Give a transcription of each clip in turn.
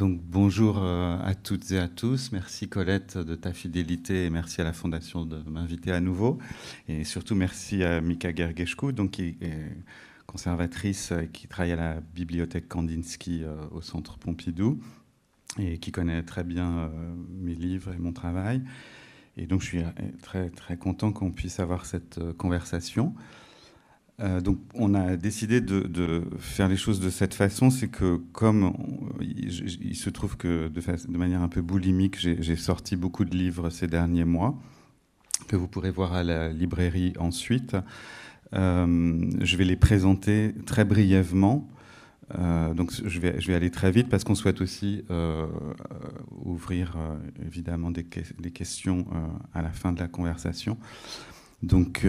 Donc bonjour euh, à toutes et à tous. Merci Colette de ta fidélité et merci à la Fondation de m'inviter à nouveau. Et surtout merci à Mika Gergeshkou, donc qui est conservatrice euh, qui travaille à la bibliothèque Kandinsky euh, au Centre Pompidou et qui connaît très bien mes livres et mon travail. Et donc je suis très très content qu'on puisse avoir cette conversation. Euh, donc, on a décidé de, faire les choses de cette façon, c'est que comme il, se trouve que de, manière un peu boulimique, j'ai sorti beaucoup de livres ces derniers mois que vous pourrez voir à la librairie ensuite. Euh, je vais les présenter très brièvement. Euh, donc je vais, je vais, aller très vite parce qu'on souhaite aussi ouvrir évidemment des, des questions à la fin de la conversation. Donc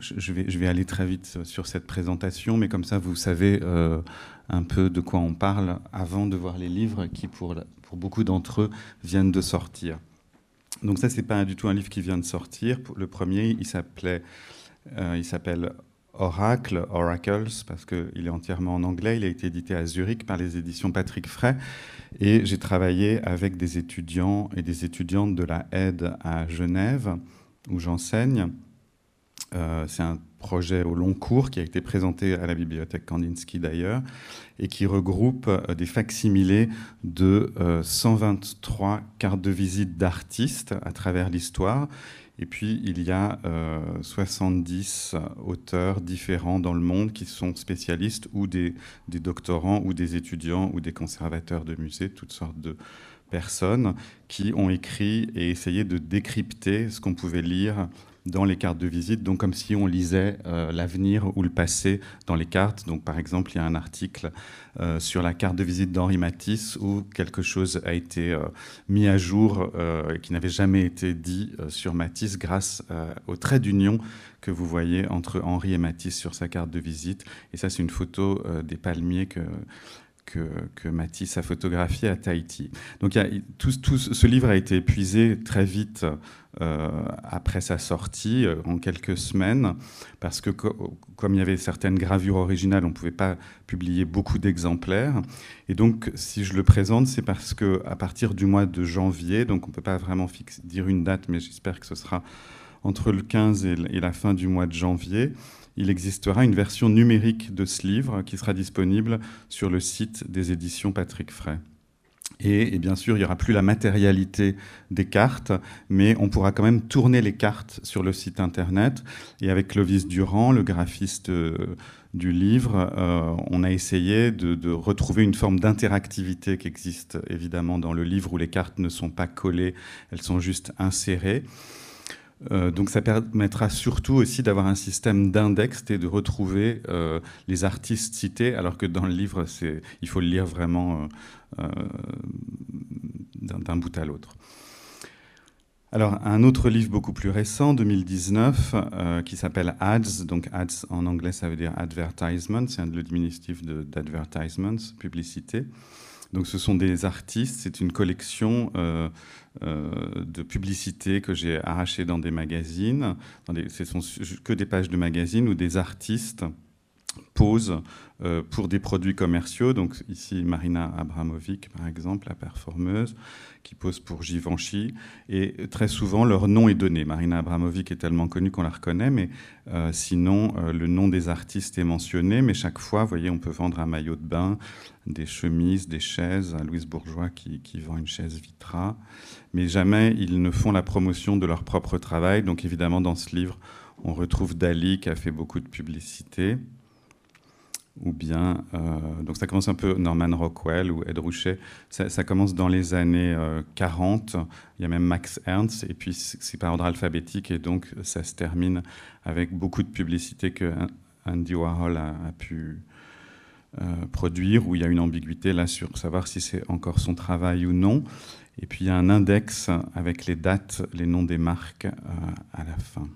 je vais, aller très vite sur cette présentation, mais comme ça, vous savez euh, un peu de quoi on parle avant de voir les livres qui, pour, beaucoup d'entre eux, viennent de sortir. Donc ça, n'est pas du tout un livre qui vient de sortir. Le premier, il s'appelait, euh, il s'appelle Oracle, Oracles, parce qu'il est entièrement en anglais. Il a été édité à Zurich par les éditions Patrick Frey. Et j'ai travaillé avec des étudiants et des étudiantes de la aide à Genève, où j'enseigne. Euh, c'est un projet au long cours qui a été présenté à la bibliothèque Kandinsky d'ailleurs et qui regroupe euh, des facsimilés de 123 euh, cartes de visite d'artistes à travers l'histoire. Et puis il y a 70 auteurs différents dans le monde qui sont spécialistes ou des doctorants ou des étudiants ou des conservateurs de musées, toutes sortes de, personnes qui ont écrit et essayé de décrypter ce qu'on pouvait lire dans les cartes de visite, donc comme si on lisait euh, l'avenir ou le passé dans les cartes. Donc par exemple, il y a un article euh, sur la carte de visite d'Henri Matisse où quelque chose a été euh, mis à jour qui n'avait jamais été dit sur Matisse grâce au trait d'union que vous voyez entre Henri et Matisse sur sa carte de visite. Et ça, c'est une photo des palmiers que que, que, Matisse a photographié à Tahiti. Donc ce livre a été épuisé très vite euh, après sa sortie, euh, en quelques semaines, parce que comme il y avait certaines gravures originales, on ne pouvait pas publier beaucoup d'exemplaires. Et donc si je le présente, c'est parce que à partir du mois de janvier, donc on ne peut pas vraiment dire une date, mais j'espère que ce sera entre le 15 et la fin du mois de janvier, il existera une version numérique de ce livre qui sera disponible sur le site des éditions Patrick Fray. Et, bien sûr, il n'y aura plus la matérialité des cartes, mais on pourra quand même tourner les cartes sur le site internet. Et avec Clovis Durand, le graphiste euh, du livre, euh, on a essayé de retrouver une forme d'interactivité qui existe évidemment dans le livre où les cartes ne sont pas collées, elles sont juste insérées. Euh, donc ça permettra surtout aussi d'avoir un système d'index et de retrouver euh, les artistes cités, alors que dans le livre, il faut le lire vraiment euh, d'un bout à l'autre. Alors, un autre livre beaucoup plus récent, 2019, qui s'appelle Ads. Donc, Ads en anglais, ça veut dire advertisement. C'est un le diminutif d'advertisements, publicité. Donc ce sont des artistes, c'est une collection euh, euh, de publicités que j'ai arrachées dans des magazines. Ce ne sont que des pages de magazines ou des artistes pose euh, pour des produits commerciaux. Donc ici, Marina Abramovic, par exemple, la performeuse, qui pose pour Givenchy. Et très souvent, leur nom est donné. Marina Abramovic est tellement connue qu'on la reconnaît, mais euh, sinon, euh, le nom des artistes est mentionné. Mais chaque fois, vous voyez, on peut vendre un maillot de bain, des chemises, des chaises, à Louise Bourgeois qui, qui vend une chaise Vitra. Mais jamais ils ne font la promotion de leur propre travail. Donc évidemment, dans ce livre, on retrouve Dali qui a fait beaucoup de publicité ou bien, euh, donc ça commence un peu Norman Rockwell ou Ed Ruscha, ça, commence dans les années 40, euh, il y a même Max Ernst, et puis c'est par ordre alphabétique, et donc ça se termine avec beaucoup de publicités que Andy Warhol a, pu euh, produire, où il y a une ambiguïté là sur savoir si c'est encore son travail ou non. Et puis il y a un index avec les dates, les noms des marques à la fin.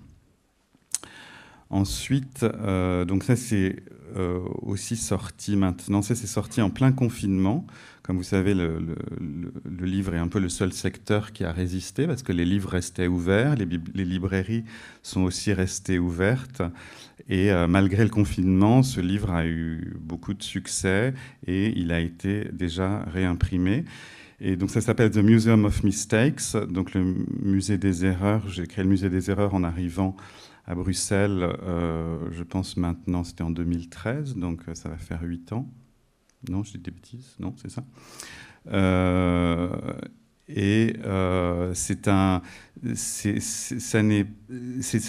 Ensuite, euh, donc ça c'est euh, aussi sorti maintenant, ça c'est sorti en plein confinement. Comme vous savez, le, livre est un peu le seul secteur qui a résisté parce que les livres restaient ouverts, les, librairies sont aussi restées ouvertes. Et euh, malgré le confinement, ce livre a eu beaucoup de succès et il a été déjà réimprimé. Et donc ça s'appelle The Museum of Mistakes, donc le musée des erreurs. J'ai créé le musée des erreurs en arrivant à Bruxelles, euh, je pense maintenant, c'était en 2013, donc euh, ça va faire 8 ans. Non, je dis des bêtises, non, c'est ça. Euh, et euh, c'est un, ça, n'est,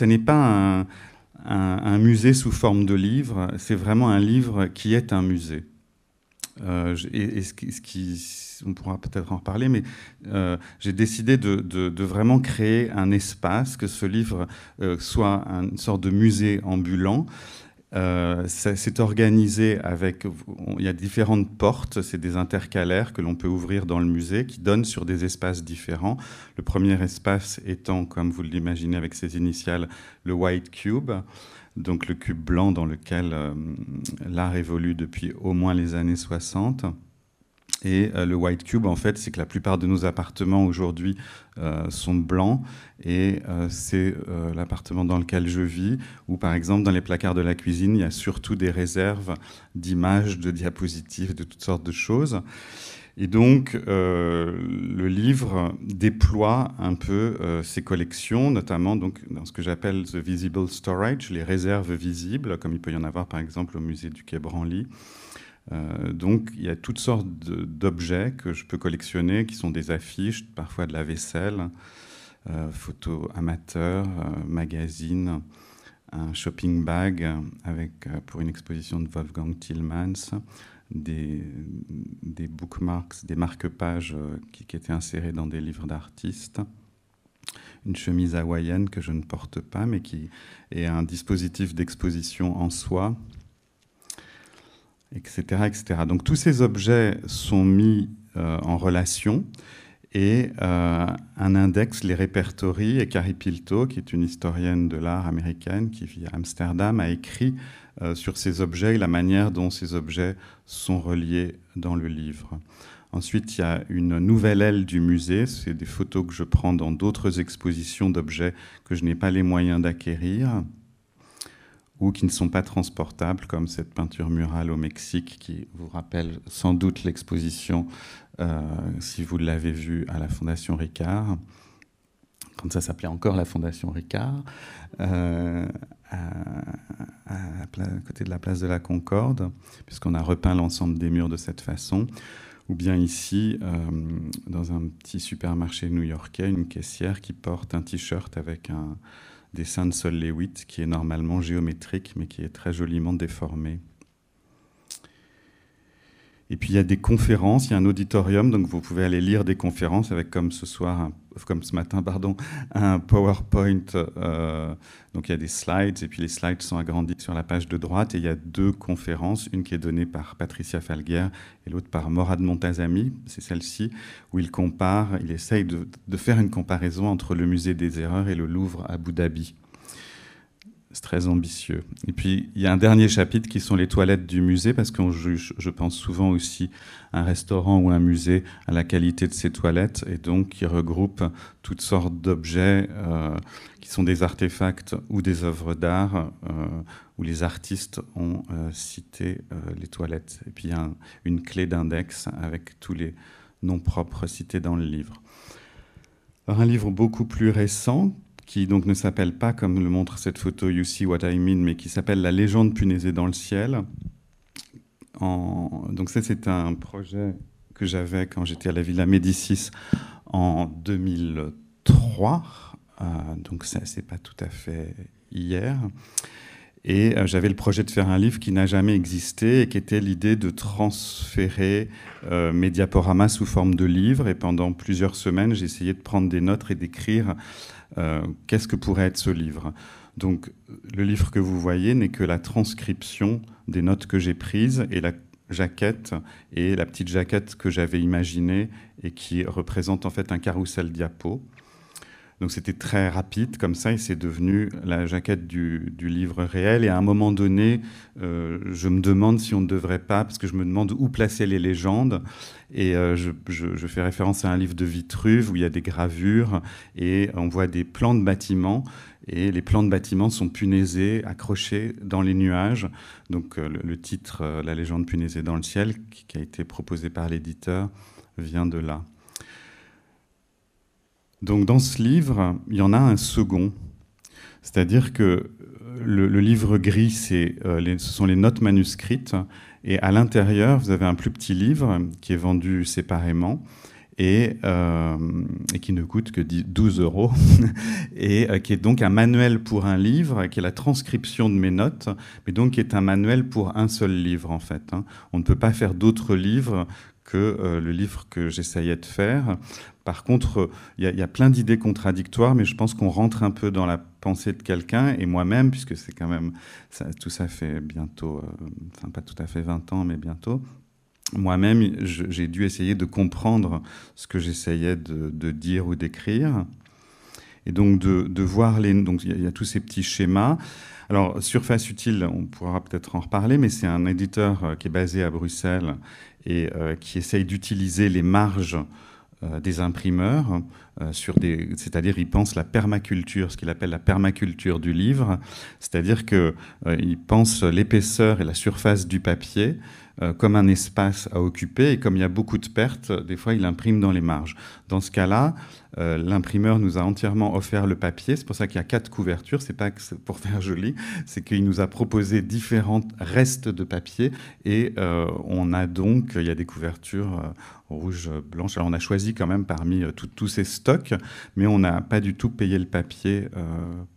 n'est pas un, musée sous forme de livre, c'est vraiment un livre qui est un musée. et, ce, qui, ce, qui, on pourra peut-être en reparler, mais euh, j'ai décidé de, vraiment créer un espace, que ce livre euh, soit une sorte de musée ambulant. Euh, c'est organisé avec, il y a différentes portes, c'est des intercalaires que l'on peut ouvrir dans le musée qui donnent sur des espaces différents. Le premier espace étant, comme vous l'imaginez avec ses initiales, le White Cube donc le cube blanc dans lequel l'art évolue depuis au moins les années 60. Et euh, le white cube, en fait, c'est que la plupart de nos appartements aujourd'hui euh, sont blancs. Et euh, c'est l'appartement dans lequel je vis, où par exemple, dans les placards de la cuisine, il y a surtout des réserves d'images, de diapositives, de toutes sortes de choses. Et donc, le livre déploie un peu ces ses collections, notamment donc, dans ce que j'appelle The Visible Storage, les réserves visibles, comme il peut y en avoir par exemple au musée du Quai Branly. Euh, donc il y a toutes sortes d'objets que je peux collectionner, qui sont des affiches, parfois de la vaisselle, euh, photos amateurs, euh, magazines, un shopping bag avec, pour une exposition de Wolfgang Tillmans, des, bookmarks, des marque-pages qui, qui, étaient insérés dans des livres d'artistes une chemise hawaïenne que je ne porte pas, mais qui est un dispositif d'exposition en soi etc., Donc tous ces objets sont mis euh, en relation et euh, un index les répertorie. Et Carrie Pilto, qui est une historienne de l'art américaine qui vit à Amsterdam, a écrit euh, sur ces objets et la manière dont ces objets sont reliés dans le livre. Ensuite, il y a une nouvelle aile du musée. C'est des photos que je prends dans d'autres expositions d'objets que je n'ai pas les moyens d'acquérir ou qui ne sont pas transportables, comme cette peinture murale au Mexique qui vous rappelle sans doute l'exposition, euh, si vous l'avez vue, à la Fondation Ricard, quand ça s'appelait encore la Fondation Ricard, euh, à, côté de la place de la Concorde, puisqu'on a repeint l'ensemble des murs de cette façon ou bien ici, euh, dans un petit supermarché new-yorkais, une caissière qui porte un t-shirt avec un, dessin de Sol qui est normalement géométrique mais qui est très joliment déformé. Et puis il y a des conférences, il y a un auditorium, donc vous pouvez aller lire des conférences avec comme ce soir, comme ce matin, pardon, un PowerPoint. Euh, donc il y a des slides, et puis les slides sont agrandis sur la page de droite. Et il y a deux conférences, une qui est donnée par Patricia Falguer et l'autre par Morad Montazami, c'est celle-ci, où il compare, il essaye de, de faire une comparaison entre le musée des erreurs et le Louvre à Abu Dhabi. C'est très ambitieux. Et puis, il y a un dernier chapitre qui sont les toilettes du musée, parce qu'on juge, je pense souvent aussi, un restaurant ou un musée à la qualité de ses toilettes, et donc qui regroupe toutes sortes d'objets euh, qui sont des artefacts ou des œuvres d'art, euh, où les artistes ont euh, cité les toilettes. Et puis, il y a une clé d'index avec tous les noms propres cités dans le livre. un livre beaucoup plus récent qui donc ne s'appelle pas, comme le montre cette photo You See What I Mean, mais qui s'appelle La légende punaisée dans le ciel. En... Donc ça, c'est un projet que j'avais quand j'étais à la Villa Médicis en 2003. Euh, donc ça, c'est pas tout à fait hier. Et euh, j'avais le projet de faire un livre qui n'a jamais existé et qui était l'idée de transférer euh, mes diaporamas sous forme de livre. Et pendant plusieurs semaines, j'ai essayé de prendre des notes et d'écrire euh, qu'est-ce que pourrait être ce livre. Donc le livre que vous voyez n'est que la transcription des notes que j'ai prises et la jaquette et la petite jaquette que j'avais imaginée et qui représente en fait un carrousel diapo. Donc c'était très rapide comme ça et c'est devenu la jaquette du, livre réel. Et à un moment donné, euh, je me demande si on ne devrait pas, parce que je me demande où placer les légendes. Et euh, je, fais référence à un livre de Vitruve où il y a des gravures et on voit des plans de bâtiments. Et les plans de bâtiments sont punaisés, accrochés dans les nuages. Donc euh, le, titre, La légende punaisée dans le ciel, qui a été proposé par l'éditeur, vient de là. Donc dans ce livre, il y en a un second. C'est-à-dire que euh, le, livre gris, c'est euh, ce sont les notes manuscrites. Et à l'intérieur, vous avez un plus petit livre qui est vendu séparément et, euh, qui ne coûte que 12 euros. et qui est donc un manuel pour un livre, qui est la transcription de mes notes, mais donc qui est un manuel pour un seul livre, en fait. Hein. On ne peut pas faire d'autres livres que euh, le livre que j'essayais de faire. Par contre, il y, a plein d'idées contradictoires, mais je pense qu'on rentre un peu dans la pensée de quelqu'un, et moi-même, puisque c'est quand même, tout ça fait bientôt, euh, enfin pas tout à fait 20 ans, mais bientôt, moi-même, j'ai dû essayer de comprendre ce que j'essayais de, dire ou d'écrire. Et donc de, voir les... Donc il y, a tous ces petits schémas. Alors, Surface Utile, on pourra peut-être en reparler, mais c'est un éditeur euh, qui est basé à Bruxelles et euh, qui essaye d'utiliser les marges euh, des imprimeurs, euh, sur des, c'est-à-dire ils pense la permaculture, ce qu'il appelle la permaculture du livre, c'est-à-dire qu'il pense l'épaisseur et la surface du papier euh, comme un espace à occuper. Et comme il y a beaucoup de pertes, euh, des fois, il imprime dans les marges. Dans ce cas-là, euh, l'imprimeur nous a entièrement offert le papier. C'est pour ça qu'il y a quatre couvertures. C'est pas pour faire joli, c'est qu'il nous a proposé différents restes de papier et on a donc il y a des couvertures rouge, blanche. Alors on a choisi quand même parmi tous ces stocks, mais on n'a pas du tout payé le papier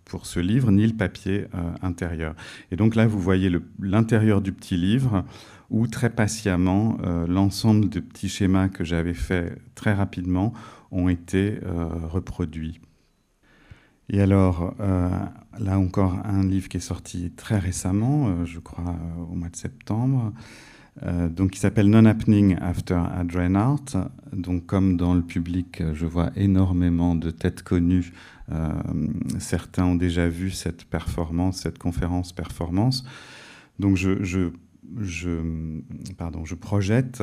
pour ce livre ni le papier intérieur. Et donc là, vous voyez l'intérieur du petit livre où très patiemment, euh, l'ensemble de petits schémas que j'avais faits très rapidement ont été euh, reproduits. Et alors, euh, là encore, un livre qui est sorti très récemment, je crois au mois de septembre, donc qui s'appelle Non-Happening After a Drain Art. Donc, comme dans le public, je vois énormément de têtes connues. certains ont déjà vu cette performance, cette conférence performance. Donc je, je, je, pardon, je projette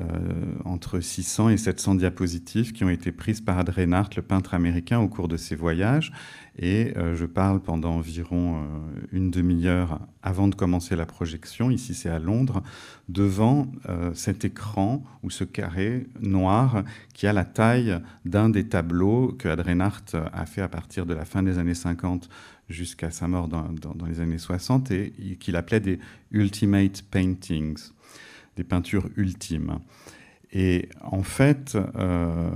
euh, entre 600 et 700 diapositives qui ont été prises par Ad le peintre américain, au cours de ses voyages. Et euh, je parle pendant environ euh, une demi-heure avant de commencer la projection, ici c'est à Londres, devant cet écran ou ce carré noir qui a la taille d'un des tableaux que Ad Reinhardt a fait à partir de la fin des années 50 jusqu'à sa mort dans, les années 60 et, qu'il appelait des ultimate paintings, des peintures ultimes. Et en fait, euh,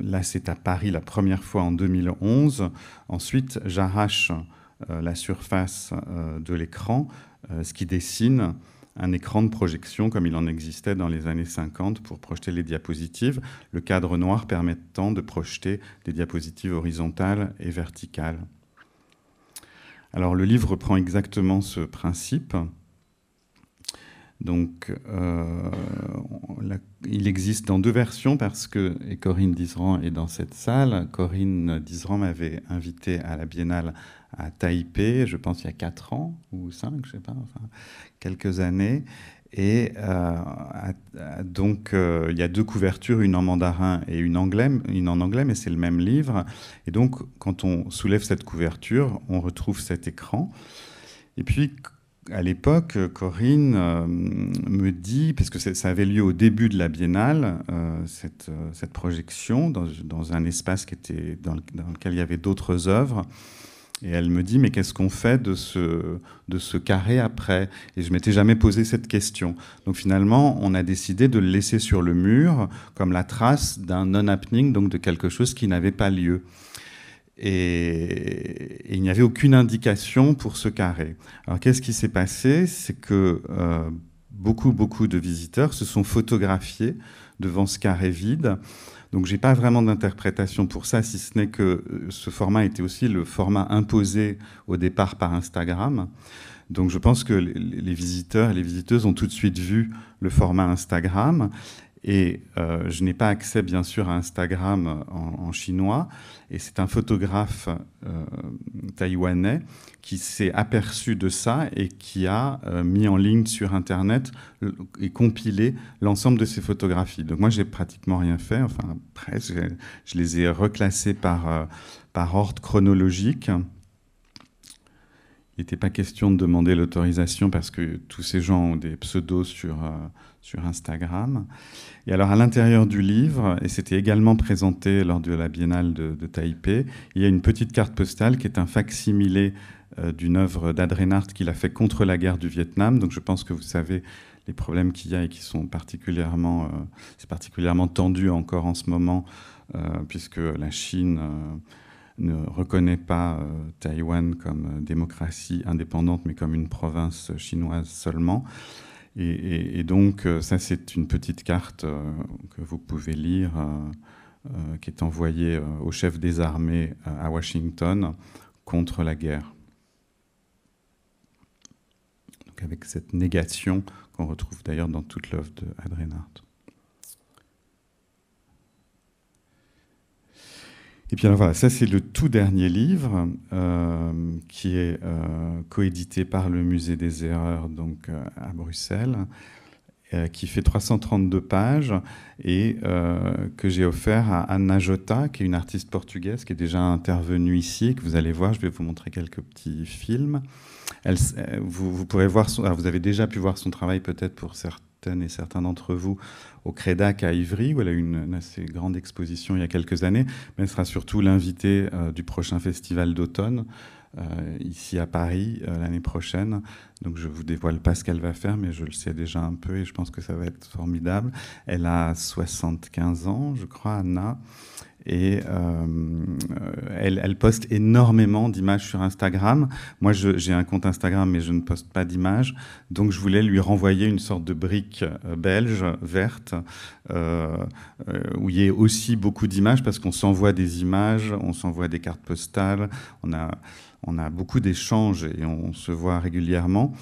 là c'est à Paris la première fois en 2011. Ensuite, j'arrache euh, la surface euh, de l'écran, ce qui dessine un écran de projection comme il en existait dans les années 50 pour projeter les diapositives, le cadre noir permettant de projeter des diapositives horizontales et verticales. Alors le livre reprend exactement ce principe. Donc, euh, il existe en deux versions parce que, Corinne Dizran est dans cette salle, Corinne Dizran m'avait invité à la Biennale à Taipei, je pense il y a quatre ans ou cinq, je ne sais pas, enfin, quelques années. Et euh, donc, euh, il y a deux couvertures, une en mandarin et une, anglais, une en anglais, mais c'est le même livre. Et donc, quand on soulève cette couverture, on retrouve cet écran. Et puis, à l'époque, Corinne euh, me dit, parce que ça avait lieu au début de la biennale, cette, projection dans, un espace qui était dans lequel il y avait d'autres œuvres. Et elle me dit, mais qu'est-ce qu'on fait de ce, de ce carré après Et je m'étais jamais posé cette question. Donc finalement, on a décidé de le laisser sur le mur comme la trace d'un non-happening, donc de quelque chose qui n'avait pas lieu. Et, il n'y avait aucune indication pour ce carré. Alors qu'est-ce qui s'est passé C'est que euh, beaucoup, beaucoup de visiteurs se sont photographiés devant ce carré vide. Donc j'ai pas vraiment d'interprétation pour ça, si ce n'est que euh, ce format était aussi le format imposé au départ par Instagram. Donc je pense que les visiteurs et les visiteuses ont tout de suite vu le format Instagram. Et euh, je n'ai pas accès, bien sûr, à Instagram euh, en chinois, et c'est un photographe euh, taïwanais qui s'est aperçu de ça et qui a euh, mis en ligne sur Internet et compilé l'ensemble de ses photographies. Donc moi, j'ai pratiquement rien fait. Enfin, presque. Je les ai reclassés par, euh, par ordre chronologique. Il n'était pas question de demander l'autorisation parce que tous ces gens ont des pseudos sur, sur Instagram. Et alors à l'intérieur du livre, et c'était également présenté lors de la Biennale de, Taipei, il y a une petite carte postale qui est un facsimilé euh, d'une œuvre d'Adrenart qu'il a fait contre la guerre du Vietnam. Donc je pense que vous savez les problèmes qu'il y a et qui sont particulièrement, tendus c'est particulièrement tendu encore en ce moment, euh, puisque la Chine euh, ne reconnaît pas Taïwan comme démocratie indépendante, mais comme une province chinoise seulement. Et, donc, euh, ça, c'est une petite carte euh, que vous pouvez lire, euh, qui est envoyée au chef des armées à Washington contre la guerre. Donc, avec cette négation qu'on retrouve d'ailleurs dans toute l'œuvre de Adrenard. Et puis voilà, ça c'est le tout dernier livre euh, qui est euh, coédité par le Musée des Erreurs donc euh, à Bruxelles, qui fait 332 pages et que j'ai offert à Anna Jota, qui est une artiste portugaise qui est déjà intervenue ici, que vous allez voir. Je vais vous montrer quelques petits films. vous, voir, ah, vous avez déjà pu voir son travail peut-être pour certains et certains d'entre vous au Crédac à Ivry, où elle a eu une, assez grande exposition il y a quelques années, mais elle sera surtout l'invitée euh, du prochain festival d'automne. Euh, ici à Paris euh, l'année prochaine. Donc je vous dévoile pas ce qu'elle va faire, mais je le sais déjà un peu et je pense que ça va être formidable. Elle a 75 ans, je crois, Anna et euh, elle, poste énormément d'images sur Instagram. Moi, j'ai un compte Instagram, mais je ne poste pas d'images, donc je voulais lui renvoyer une sorte de brique euh, belge verte euh, où il y ait aussi beaucoup d'images parce qu'on s'envoie des images, on s'envoie des cartes postales, on a, beaucoup d'échanges et on se voit régulièrement.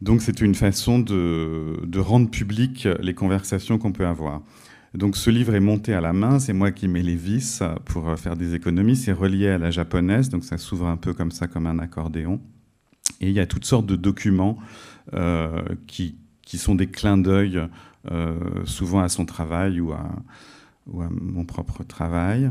Donc c'est une façon de, de, rendre public les conversations qu'on peut avoir. Donc ce livre est monté à la main, c'est moi qui mets les vis pour euh, faire des économies, c'est relié à la japonaise, donc ça s'ouvre un peu comme ça, comme un accordéon. Et il y a toutes sortes de documents euh, qui, sont des clins d'œil euh, souvent à son travail ou à mon propre travail.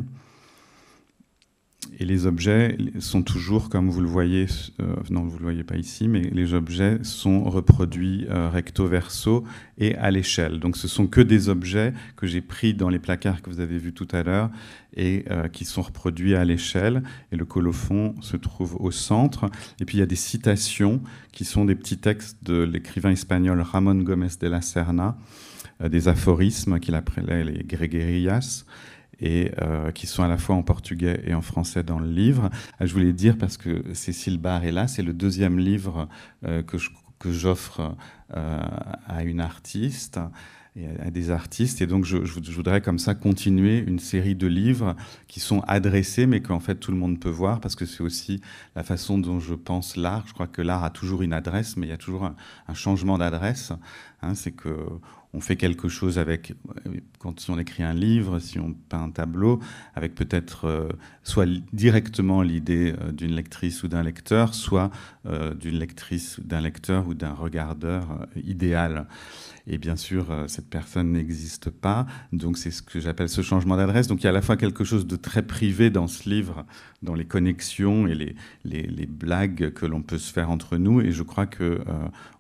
Et les objets sont toujours, comme vous le voyez, euh, non, vous ne le voyez pas ici, mais les objets sont reproduits euh, recto verso et à l'échelle. Donc ce sont que des objets que j'ai pris dans les placards que vous avez vus tout à l'heure et euh, qui sont reproduits à l'échelle. Et le colophon se trouve au centre. Et puis il y a des citations qui sont des petits textes de l'écrivain espagnol Ramón Gómez de la Serna, des aphorismes qu'il appelait les gregerias et euh, qui sont à la fois en portugais et en français dans le livre. Euh, je voulais dire, parce que Cécile Barre est là, c'est le deuxième livre euh, que j'offre à une artiste et à des artistes. Et donc, je, voudrais comme ça continuer une série de livres qui sont adressés, mais qu'en fait tout le monde peut voir, parce que c'est aussi la façon dont je pense l'art. Je crois que l'art a toujours une adresse, mais il y a toujours un changement d'adresse. Hein, c'est que on fait quelque chose avec, quand on écrit un livre, si on peint un tableau, avec peut-être euh, soit directement l'idée euh, d'une lectrice ou d'un lecteur, soit euh, d'une lectrice, d'un lecteur ou d'un regardeur idéal. Et bien sûr, cette personne n'existe pas, donc c'est ce que j'appelle ce changement d'adresse. Donc il y a à la fois quelque chose de très privé dans ce livre, dans les connexions et les, blagues que l'on peut se faire entre nous, et je crois que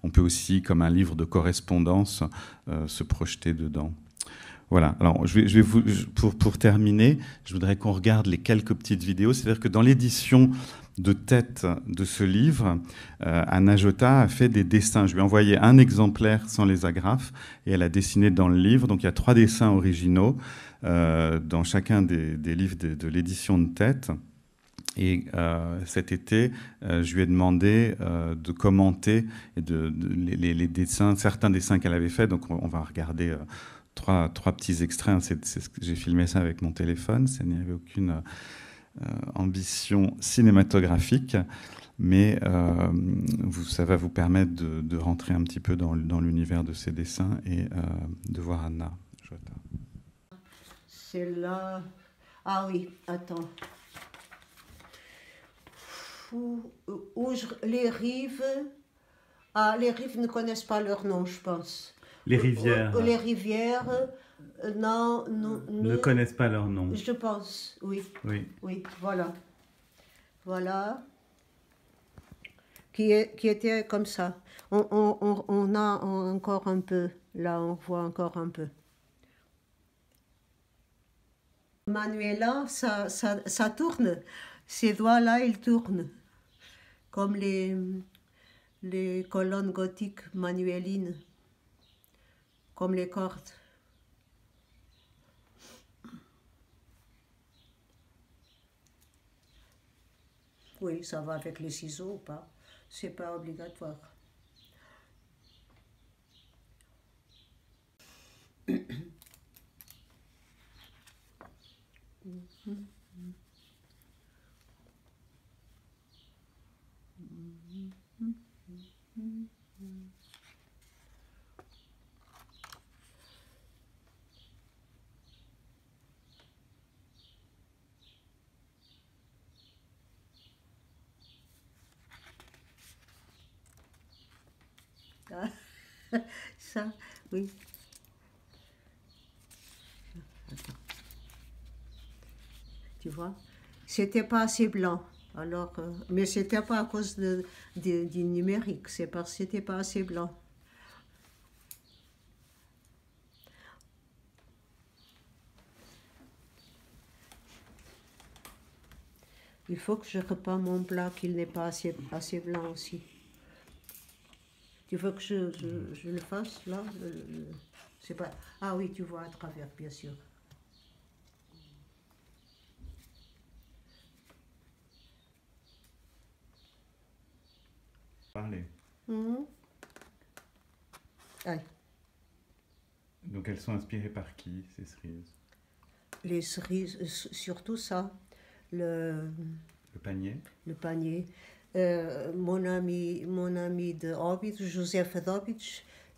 on peut aussi, comme un livre de correspondance, euh, se projeter dedans. Voilà, alors je vais, vous, pour, terminer, je voudrais qu'on regarde les quelques petites vidéos. C'est-à-dire que dans l'édition de tête de ce livre, euh, Anna Jota a fait des dessins. Je lui ai envoyé un exemplaire sans les agrafes et elle a dessiné dans le livre. Donc il y a trois dessins originaux euh, dans chacun des, livres de l'édition de tête. Et euh, cet été, euh, je lui ai demandé euh, de commenter les, dessins, certains dessins qu'elle avait faits. Donc, on, va regarder trois, petits extraits. Hein. j'ai filmé ça avec mon téléphone. Ça n'y avait aucune ambition cinématographique, mais ça va vous permettre de, rentrer un petit peu dans, dans, l'univers de ces dessins et de voir Anna. C'est là. Ah oui, attends. Euh, les rives, ah, les rives ne connaissent pas leur nom, je pense. Les rivières. Euh, les rivières, euh, non, ne connaissent pas leur nom. Je pense, oui. Oui. voilà. Voilà. Qui, est, qui était comme ça. On, a encore un peu, là, on voit encore un peu. Manuela, ça, ça tourne. Ces doigts-là, ils tournent comme les, les colonnes gothiques manuelines, comme les cordes. Oui, ça va avec les ciseaux ou pas, c'est pas obligatoire. Mhm. Oui. Tu vois C'était pas assez blanc. Alors, euh, mais c'était pas à cause de, du numérique, c'est parce que c'était pas assez blanc. Il faut que je repasse mon plat, qu'il n'est pas assez, assez blanc aussi. Tu veux que je, le fasse là C'est pas. Ah oui, tu vois à travers, bien sûr. Parler. Mhm. Donc elles sont inspirées par qui, ces cerises Les cerises, euh, surtout ça. Le, le panier. Le panier. Euh, mon ami, mon ami de Hobbit, Joseph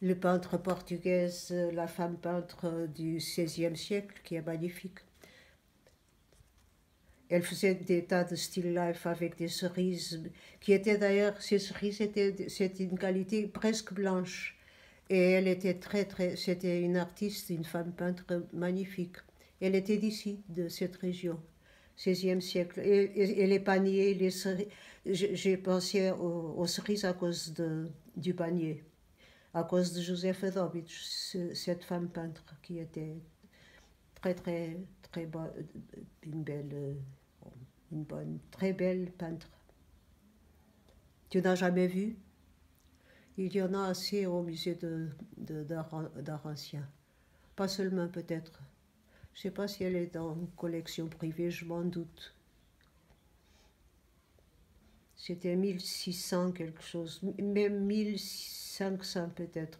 le peintre portugais, euh, la femme peintre du XVIe siècle, qui est magnifique. Elle faisait des tas de still life avec des cerises, qui étaient d'ailleurs, ces cerises étaient, c'était une qualité presque blanche. Et elle était très, très, c'était une artiste, une femme peintre magnifique. Elle était d'ici, de cette région, 16 siècle. Et, et les paniers, les cerises, j'ai pensé aux, cerises à cause de, du panier, à cause de Joseph Edovic, cette femme peintre qui était très, très, très bonne, une belle, euh, une bonne, très belle peintre. Tu n'as jamais vu Il y en a assez au musée d'art ancien. Pas seulement peut-être. Je ne sais pas si elle est dans une collection privée, je m'en doute. C'était 1600 quelque chose, même 1500 peut-être.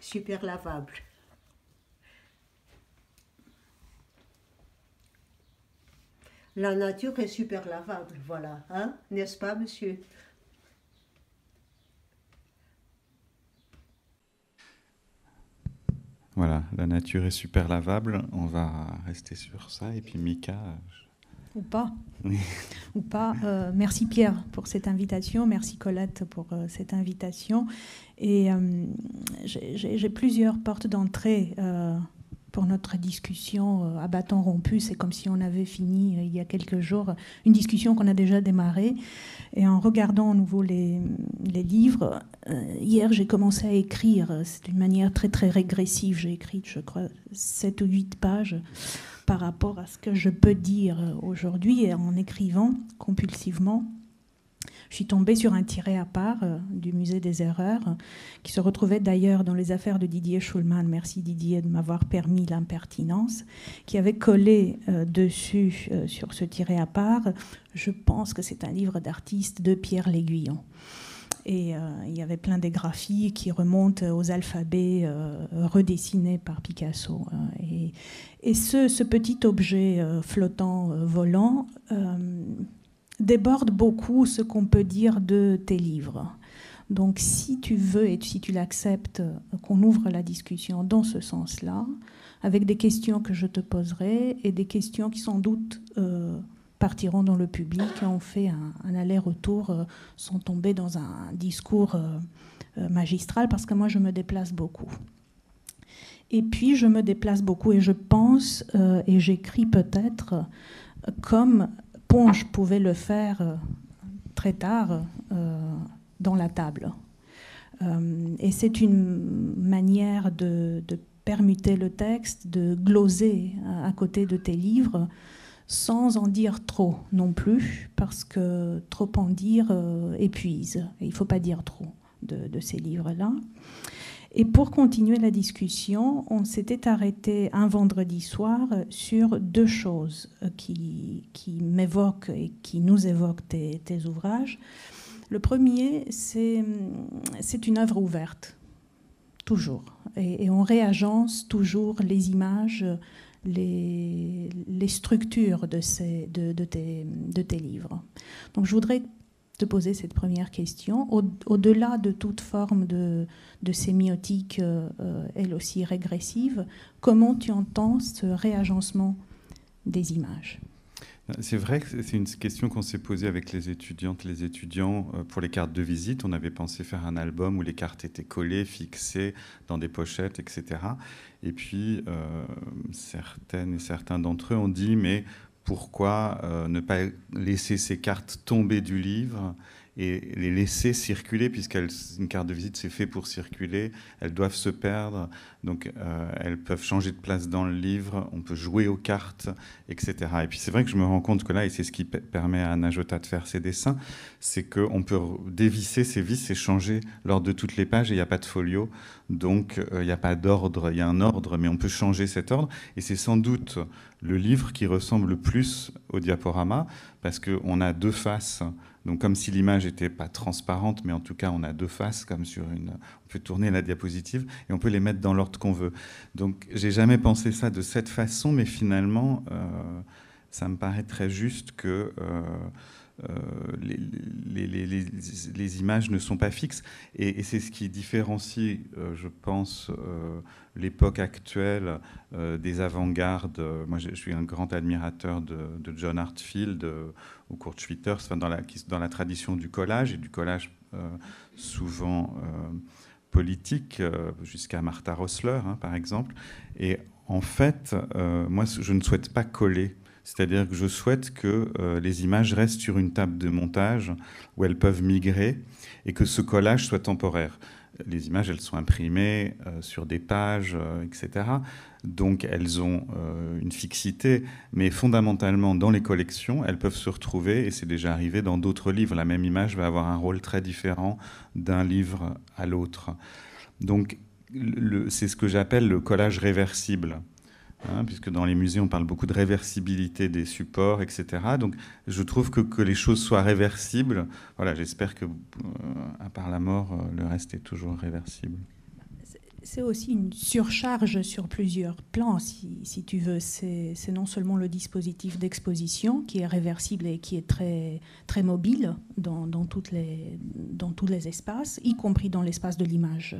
Super lavable. La nature est super lavable, voilà, hein, n'est-ce pas, monsieur Voilà, la nature est super lavable. On va rester sur ça. Et puis Mika. Ou pas. Ou pas. Euh, merci Pierre pour cette invitation. Merci Colette pour euh, cette invitation. Et euh, j'ai plusieurs portes d'entrée pour notre discussion euh, à bâton rompu. C'est comme si on avait fini euh, il y a quelques jours une discussion qu'on a déjà démarrée. Et en regardant à nouveau les, les livres, euh, hier j'ai commencé à écrire. C'est d'une manière très très régressive. J'ai écrit, je crois, 7 ou 8 pages par rapport à ce que je peux dire aujourd'hui et en écrivant compulsivement je suis tombée sur un tiré à part euh, du musée des erreurs, qui se retrouvait d'ailleurs dans les affaires de Didier Schulman, merci Didier de m'avoir permis l'impertinence, qui avait collé euh, dessus, euh, sur ce tiré à part, je pense que c'est un livre d'artiste de Pierre L'Aiguillon. Et il y avait plein des graphies qui remontent aux alphabets redessinés par Picasso. Hein. et, et ce, petit objet flottant, volant, déborde beaucoup ce qu'on peut dire de tes livres. Donc si tu veux et si tu l'acceptes euh, qu'on ouvre la discussion dans ce sens-là, avec des questions que je te poserai et des questions qui sans doute euh, partiront dans le public et on fait un, aller-retour sont euh, sans tomber dans un discours magistral parce que moi je me déplace beaucoup. Et puis je me déplace beaucoup et je pense et j'écris peut-être comme Ponge pouvait le faire euh, très tard euh, dans la table. Euh, et c'est une manière de, permuter le texte, de gloser à, côté de tes livres, sans en dire trop non plus, parce que trop en dire épuise. il ne faut pas dire trop de ces livres-là. Et pour continuer la discussion, on s'était arrêté un vendredi soir sur deux choses qui, m'évoquent et qui nous évoquent tes, ouvrages. Le premier, c'est, une œuvre ouverte, toujours. Et, on réagence toujours les images, les, les structures de, ces, de, tes, de tes livres. Donc je voudrais de poser cette première question, au-delà de toute forme de, sémiotique, euh, elle aussi régressive, comment tu entends ce réagencement des images c'est vrai que c'est une question qu'on s'est posée avec les étudiantes, les étudiants euh, pour les cartes de visite. On avait pensé faire un album où les cartes étaient collées, fixées dans des pochettes, etc. Et puis euh, certaines et certains d'entre eux ont dit mais pourquoi euh, ne pas laisser ces cartes tomber du livre et les laisser circuler, puisqu'une carte de visite, c'est fait pour circuler, elles doivent se perdre, donc euh, elles peuvent changer de place dans le livre, on peut jouer aux cartes, etc. Et puis c'est vrai que je me rends compte que là, et c'est ce qui permet à Najota de faire ses dessins, c'est qu'on peut dévisser ses vis et changer lors de toutes les pages, et il n'y a pas de folio, donc euh, il n'y a pas d'ordre, il y a un ordre, mais on peut changer cet ordre, et c'est sans doute le livre qui ressemble le plus au diaporama, parce qu'on a deux faces donc comme si l'image n'était pas transparente, mais en tout cas on a deux faces comme sur une... On peut tourner la diapositive et on peut les mettre dans l'ordre qu'on veut. Donc j'ai jamais pensé ça de cette façon, mais finalement euh, ça me paraît très juste que... Euh, euh, les, images ne sont pas fixes. Et, c'est ce qui différencie, je pense, l'époque actuelle euh, des avant-gardes. Euh, moi, je, suis un grand admirateur de, John Hartfield euh, au cours de Twitter, dans, la, dans la tradition du collage et du collage souvent politique, jusqu'à Martha Rossler, hein, par exemple. Et en fait, moi, je ne souhaite pas coller. C'est-à-dire que je souhaite que les images restent sur une table de montage où elles peuvent migrer et que ce collage soit temporaire les images, elles sont imprimées euh, sur des pages, euh, etc. Donc elles ont euh, une fixité, mais fondamentalement dans les collections, elles peuvent se retrouver, et c'est déjà arrivé dans d'autres livres, la même image va avoir un rôle très différent d'un livre à l'autre. Donc c'est ce que j'appelle le collage réversible. Hein, puisque dans les musées, on parle beaucoup de réversibilité des supports, etc. Donc, je trouve que, que les choses soient réversibles. Voilà, j'espère que, euh, à part la mort, euh, le reste est toujours réversible. C'est aussi une surcharge sur plusieurs plans, si, si tu veux. C'est non seulement le dispositif d'exposition qui est réversible et qui est très, très mobile dans, dans, toutes les, dans tous les espaces, y compris dans l'espace de l'image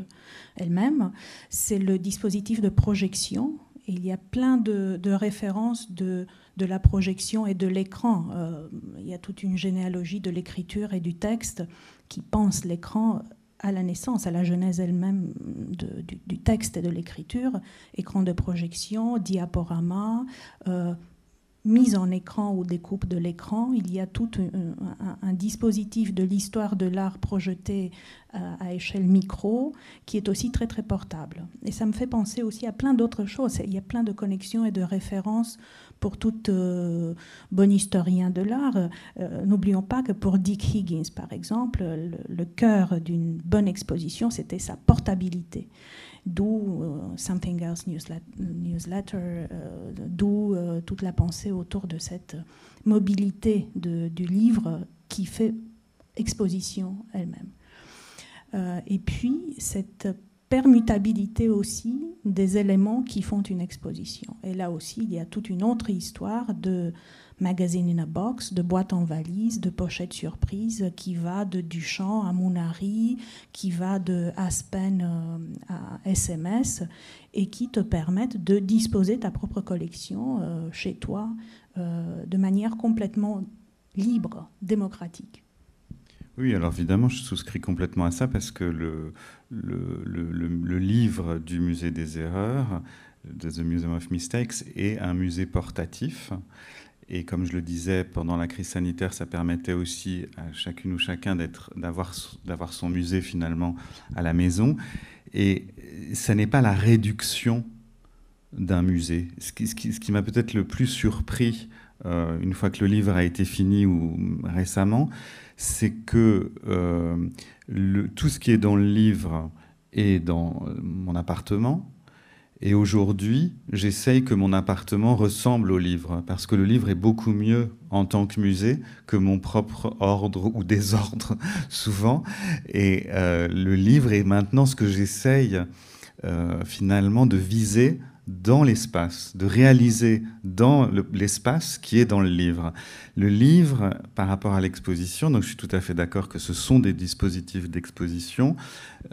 elle-même. C'est le dispositif de projection il y a plein de, références de, la projection et de l'écran. Euh, il y a toute une généalogie de l'écriture et du texte qui pense l'écran à la naissance, à la genèse elle-même du, texte et de l'écriture, écran de projection, diaporama, euh, mise en écran ou découpe de l'écran. Il y a tout un, dispositif de l'histoire de l'art projeté euh, à échelle micro qui est aussi très très portable. Et ça me fait penser aussi à plein d'autres choses. Il y a plein de connexions et de références pour tout euh, bon historien de l'art. Euh, n'oublions pas que pour Dick Higgins, par exemple, le cœur d'une bonne exposition, c'était sa portabilité d'où euh, Something Else Newsletter, euh, d'où euh, toute la pensée autour de cette mobilité du livre qui fait exposition elle-même. et puis cette permutabilité aussi des éléments qui font une exposition. Et là aussi, il y a toute une autre histoire de magazine in a box, de boîte en valise, de pochette surprise qui va de Duchamp à Monari, qui va de Aspen euh, à SMS et qui te permettent de disposer ta propre collection euh, chez toi euh, de manière complètement libre, démocratique. Oui, alors évidemment, je souscris complètement à ça parce que le, le, le livre du musée des erreurs, The Museum of Mistakes, est un musée portatif. Et comme je le disais, pendant la crise sanitaire, ça permettait aussi à chacune ou chacun d'avoir son musée finalement à la maison. Et ça n'est pas la réduction d'un musée. Ce qui, m'a peut-être le plus surpris euh, une fois que le livre a été fini ou récemment, c'est que euh, tout ce qui est dans le livre est dans euh, mon appartement, et aujourd'hui, j'essaye que mon appartement ressemble au livre, parce que le livre est beaucoup mieux en tant que musée que mon propre ordre ou désordre, souvent. Et euh, le livre est maintenant ce que j'essaye euh, finalement de viser dans l'espace, de réaliser dans l'espace qui est dans le livre. Le livre, par rapport à l'exposition, donc je suis tout à fait d'accord que ce sont des dispositifs d'exposition.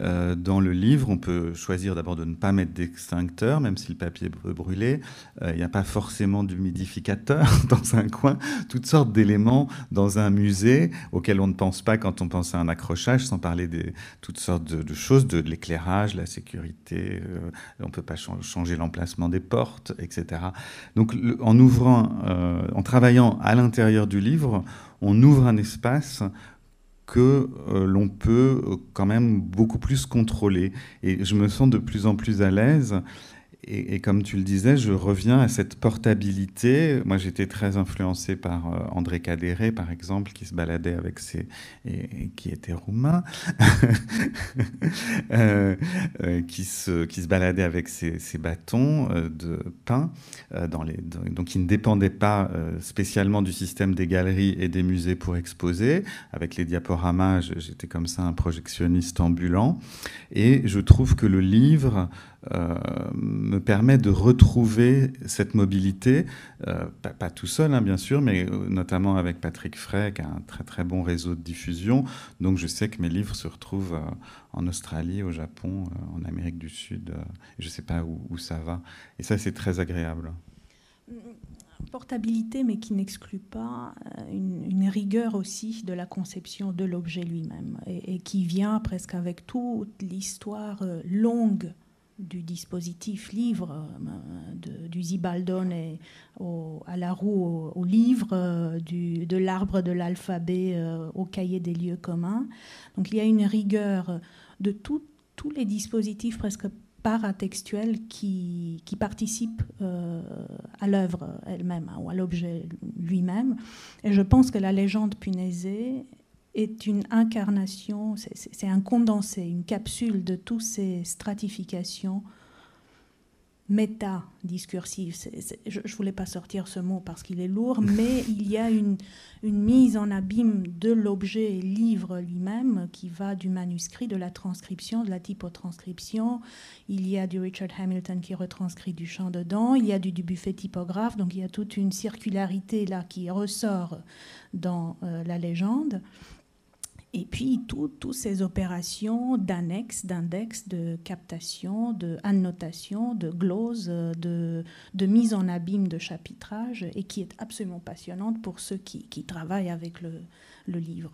Euh, dans le livre, on peut choisir d'abord de ne pas mettre d'extincteur, même si le papier peut brûler. Euh, il n'y a pas forcément d'humidificateur dans un coin. Toutes sortes d'éléments dans un musée auxquels on ne pense pas quand on pense à un accrochage, sans parler des toutes sortes de, choses, de, l'éclairage, la sécurité. Euh, on ne peut pas changer l'emplacement des portes, etc. Donc en ouvrant, en travaillant à l'intérieur du livre, on ouvre un espace que euh, l'on peut euh, quand même beaucoup plus contrôler. Et je me sens de plus en plus à l'aise et, comme tu le disais, je reviens à cette portabilité. Moi, j'étais très influencé par euh, André Cadéré, par exemple, qui se baladait avec ses. et, qui était roumain, euh, euh, qui, se, qui se baladait avec ses, bâtons de pain. Dans les, donc, il ne dépendait pas spécialement du système des galeries et des musées pour exposer. Avec les diaporamas, j'étais comme ça un projectionniste ambulant. Et je trouve que le livre. Euh, me permet de retrouver cette mobilité, euh, pas, tout seul hein, bien sûr, mais euh, notamment avec Patrick Frey qui a un très très bon réseau de diffusion. Donc je sais que mes livres se retrouvent en Australie, au Japon, en Amérique du Sud, je ne sais pas où, ça va. Et ça c'est très agréable portabilité, mais qui n'exclut pas une, rigueur aussi de la conception de l'objet lui-même, et, qui vient presque avec toute l'histoire longue du dispositif livre euh, du Zibaldone à la roue au, livre euh, de l'arbre de l'alphabet euh, au cahier des lieux communs donc il y a une rigueur de tous les dispositifs presque paratextuels qui, participent à l'œuvre elle-même hein, ou à l'objet lui-même. Et je pense que la légende punaisée est une incarnation, c'est un condensé, une capsule de toutes ces stratifications méta-discursives. Je ne voulais pas sortir ce mot parce qu'il est lourd, mais il y a une, mise en abîme de l'objet livre lui-même qui va du manuscrit, de la transcription, de la typotranscription. Il y a du Richard Hamilton qui retranscrit du chant dedans. Il y a du, Dubuffet typographe. Donc il y a toute une circularité là qui ressort dans euh, la légende. Et puis, toutes ces opérations d'annexe, d'index, de captation, de annotation, de glose, de, mise en abîme de chapitrage, et qui est absolument passionnante pour ceux qui, travaillent avec le livre.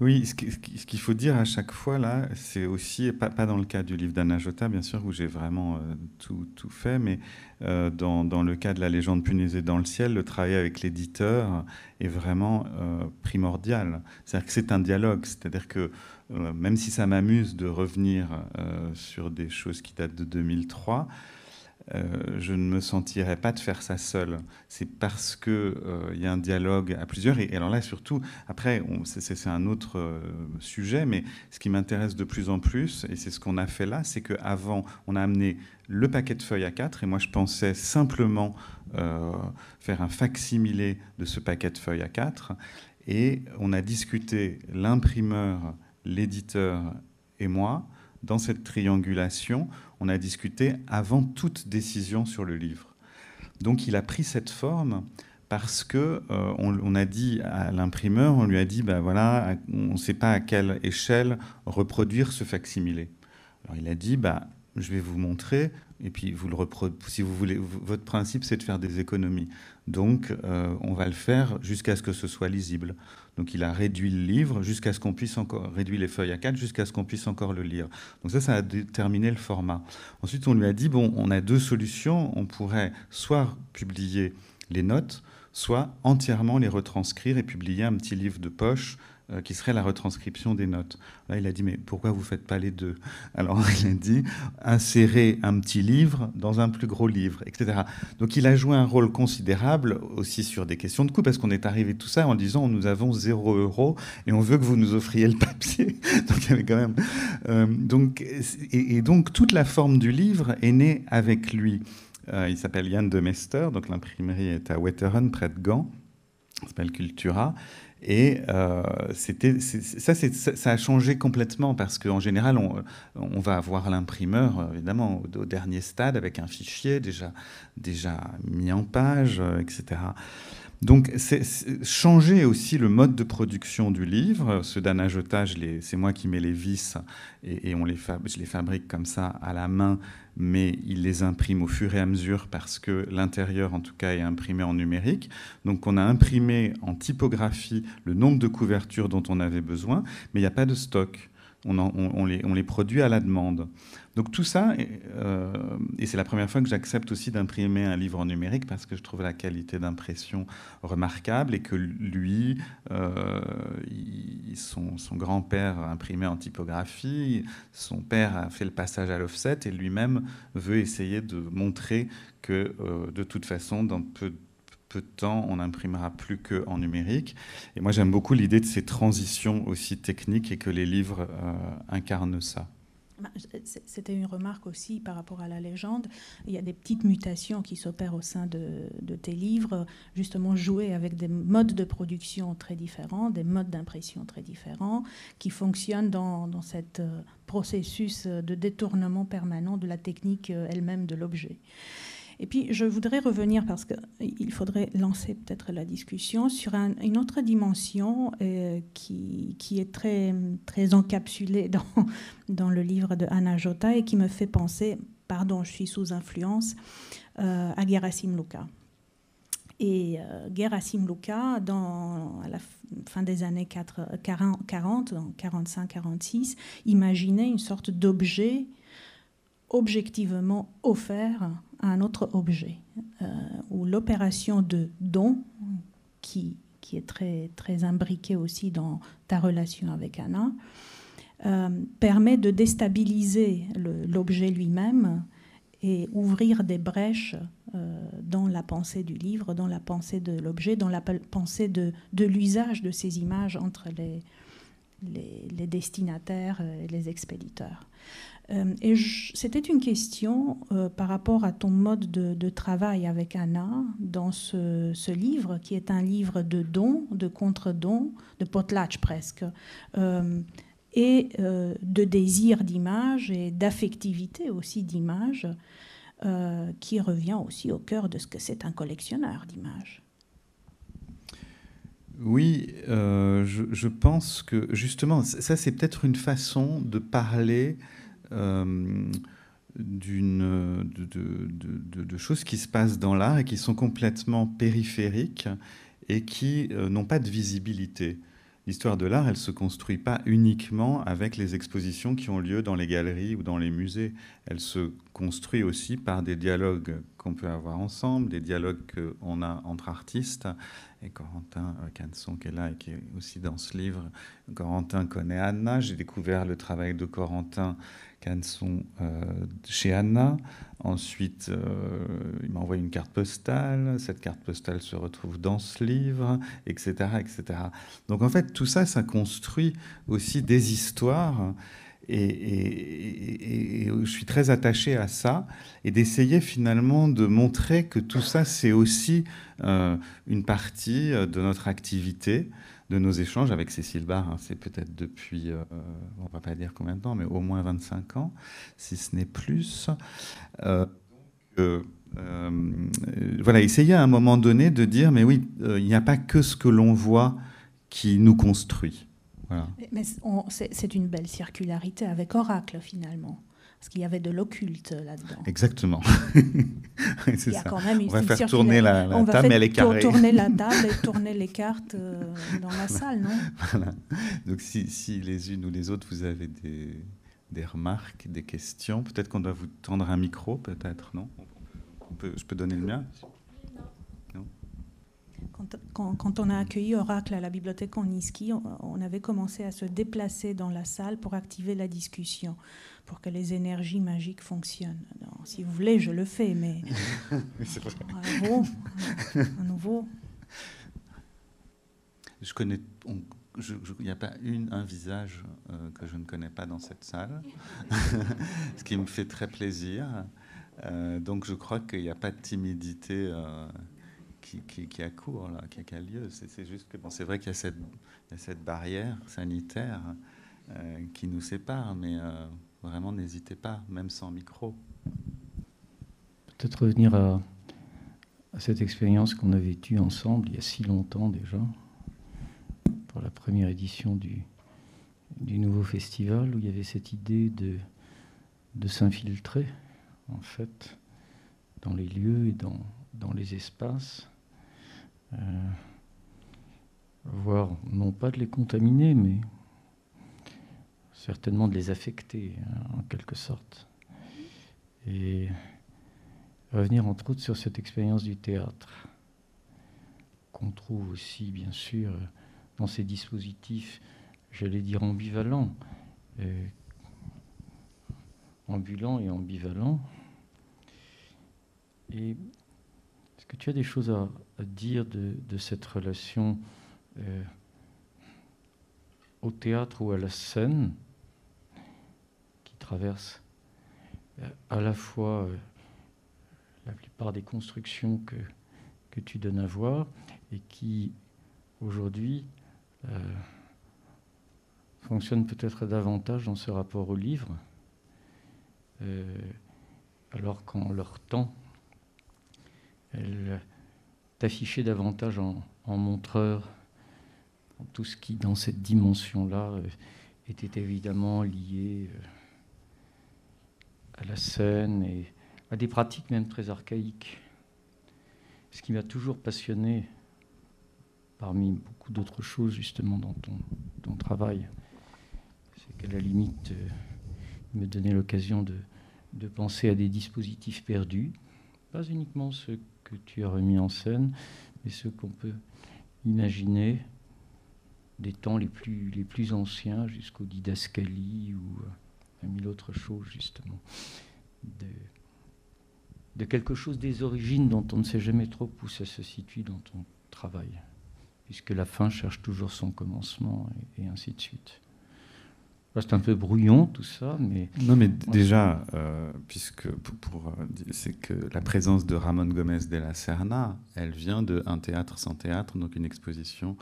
Oui, ce qu'il faut dire à chaque fois, là, c'est aussi, pas, dans le cas du livre d'Anna Jota, bien sûr, où j'ai vraiment euh, tout, fait, mais euh, dans, le cas de la légende punisée dans le ciel, le travail avec l'éditeur est vraiment euh, primordial. C'est-à-dire que c'est un dialogue, c'est-à-dire que même si ça m'amuse de revenir sur des choses qui datent de 2003, euh, je ne me sentirais pas de faire ça seul. C'est parce qu'il euh, y a un dialogue à plusieurs. Et, alors là, surtout, après, c'est un autre euh, sujet, mais ce qui m'intéresse de plus en plus, et c'est ce qu'on a fait là, c'est qu'avant, on a amené le paquet de feuilles à quatre, et moi je pensais simplement faire un facsimilé de ce paquet de feuilles à quatre, et on a discuté l'imprimeur, l'éditeur et moi dans cette triangulation, on a discuté avant toute décision sur le livre. Donc il a pris cette forme parce que euh, on, a dit à l'imprimeur, on lui a dit, bah voilà, on ne sait pas à quelle échelle reproduire ce facsimilé. Alors il a dit, bah, je vais vous montrer, et puis vous le si vous voulez, votre principe c'est de faire des économies. Donc euh, on va le faire jusqu'à ce que ce soit lisible. Donc il a réduit le livre jusqu'à ce qu'on puisse encore réduire les feuilles à 4 jusqu'à ce qu'on puisse encore le lire. Donc ça, ça a déterminé le format. Ensuite, on lui a dit bon, on a deux solutions. On pourrait soit publier les notes, soit entièrement les retranscrire et publier un petit livre de poche euh, qui serait la retranscription des notes. Là, il a dit, mais pourquoi vous ne faites pas les deux Alors, il a dit, insérer un petit livre dans un plus gros livre, etc. Donc, il a joué un rôle considérable aussi sur des questions de coût, parce qu'on est arrivé tout ça en disant, nous avons zéro euros et on veut que vous nous offriez le papier. donc, il y avait quand même. Euh, donc, et, donc, toute la forme du livre est née avec lui. Euh, il s'appelle Yann de Mester, donc l'imprimerie est à Wetteren, près de Gand. Il s'appelle Cultura. Et euh, ça, ça, a changé complètement parce qu'en général, on, va avoir l'imprimeur, évidemment, au, dernier stade avec un fichier déjà, déjà mis en page, euh, etc. Donc, c'est changer aussi le mode de production du livre. Ce d'un Jota, c'est moi qui mets les vis et, on les je les fabrique comme ça à la main mais il les imprime au fur et à mesure parce que l'intérieur, en tout cas, est imprimé en numérique. Donc on a imprimé en typographie le nombre de couvertures dont on avait besoin, mais il n'y a pas de stock. On, les produit à la demande. Donc tout ça, euh, et c'est la première fois que j'accepte aussi d'imprimer un livre en numérique parce que je trouve la qualité d'impression remarquable et que lui, euh, son, grand-père imprimait en typographie, son père a fait le passage à l'offset et lui-même veut essayer de montrer que euh, de toute façon, dans peu de temps, on n'imprimera plus qu'en numérique. Et moi, j'aime beaucoup l'idée de ces transitions aussi techniques et que les livres incarnent ça. Bah, c'était une remarque aussi par rapport à la légende. Il y a des petites mutations qui s'opèrent au sein de, tes livres, justement jouer avec des modes de production très différents, des modes d'impression très différents, qui fonctionnent dans, dans ce euh, processus de détournement permanent de la technique euh, elle-même de l'objet. Et puis, je voudrais revenir, parce qu'il faudrait lancer peut-être la discussion, sur une autre dimension euh, qui, est très, très encapsulée dans, dans le livre de Anna Jota et qui me fait penser, pardon, je suis sous influence, euh, à Gerasim Luka. Et euh, Gerasim Luka, dans, à la fin des années 40, 40 45-46, imaginait une sorte d'objet objectivement offert un autre objet, euh, ou l'opération de don qui, qui est très, très imbriquée aussi dans ta relation avec Anna, euh, permet de déstabiliser l'objet lui-même et ouvrir des brèches euh, dans la pensée du livre, dans la pensée de l'objet, dans la pensée de, de l'usage de ces images entre les, les, les destinataires et les expéditeurs. Euh, et c'était une question euh, par rapport à ton mode de, travail avec Anna dans ce, livre, qui est un livre de dons, de contre-dons, de potlatch presque, euh, et de désir d'image et d'affectivité aussi d'image, qui revient aussi au cœur de ce que c'est un collectionneur d'image. Oui, je, pense que justement, ça c'est peut-être une façon de parler euh, d'une, de, choses qui se passent dans l'art et qui sont complètement périphériques et qui euh, n'ont pas de visibilité. L'histoire de l'art, elle ne se construit pas uniquement avec les expositions qui ont lieu dans les galeries ou dans les musées. Elle se construit aussi par des dialogues qu'on peut avoir ensemble, des dialogues qu'on a entre artistes. Et Corentin euh, Canson, qui est là et qui est aussi dans ce livre, Corentin connaît Anna. J'ai découvert le travail de Corentin sont euh, chez Anna. Ensuite, euh, il m'envoie une carte postale. Cette carte postale se retrouve dans ce livre, etc., etc. Donc en fait, tout ça, ça construit aussi des histoires. Et, je suis très attaché à ça et d'essayer finalement de montrer que tout ça c'est aussi euh, une partie de notre activité de nos échanges avec Cécile Barr. Hein, c'est peut-être depuis, euh, euh, on va pas dire combien de temps, mais au moins 25 ans, si ce n'est plus. Euh, voilà, essayer à un moment donné de dire, mais oui, il n'y a pas que ce que l'on voit qui nous construit. mais c'est une belle circularité avec Oracle finalement. Parce qu'il y avait de l'occulte là-dedans. Exactement. c'est on va faire tourner la, on table, tourner la table et tourner les cartes euh, dans la salle, non Voilà. Donc si, les unes ou les autres, vous avez des, remarques, des questions, peut-être qu'on doit vous tendre un micro, peut-être, non Je peux donner le mien quand, quand, on a accueilli Oracle à la bibliothèque en Niski, on, avait commencé à se déplacer dans la salle pour activer la discussion pour que les énergies magiques fonctionnent. Non, si vous voulez, je le fais, mais à nouveau, à nouveau. Je connais, il n'y a pas une, un visage euh, que je ne connais pas dans cette salle, ce qui me fait très plaisir. Euh, donc je crois qu'il n'y a pas de timidité euh, qui, qui, qui, a cours, là, qui, lieu. C'est juste que bon, c'est vrai qu'il y, y, a cette barrière sanitaire qui nous sépare, mais Vraiment, n'hésitez pas, même sans micro. Peut-être revenir à, cette expérience qu'on avait eue ensemble il y a si longtemps déjà, pour la première édition du, nouveau festival, où il y avait cette idée de, s'infiltrer, en fait, dans les lieux et dans, les espaces. Euh, voire non pas de les contaminer, mais certainement de les affecter, hein, en quelque sorte. Et revenir entre autres sur cette expérience du théâtre, qu'on trouve aussi, bien sûr, dans ces dispositifs, j'allais dire ambivalents, euh, ambulants et ambivalents. Et est-ce que tu as des choses à, dire de, cette relation euh, au théâtre ou à la scène traverse euh, à la fois euh, la plupart des constructions que, que tu donnes à voir et qui, aujourd'hui, euh, fonctionne peut-être davantage dans ce rapport au livre, euh, alors qu'en leur temps, elles t'affichaient davantage en, montreur tout ce qui, dans cette dimension-là, était évidemment lié à la scène et à des pratiques même très archaïques. Ce qui m'a toujours passionné, parmi beaucoup d'autres choses justement dans ton, travail, c'est qu'à la limite, euh, il me donnait l'occasion de, penser à des dispositifs perdus, pas uniquement ceux que tu as remis en scène, mais ceux qu'on peut imaginer des temps les plus, les plus anciens jusqu'au Didascalie ou euh, mille autres choses, justement, de, quelque chose des origines dont on ne sait jamais trop où ça se situe dans on travaille, puisque la fin cherche toujours son commencement, et, ainsi de suite. C'est un peu brouillon tout ça, mais... Non, mais déjà, euh, puisque pour, euh, c'est que la présence de Ramon Gomez de la Serna, elle vient de Un théâtre sans théâtre, donc une exposition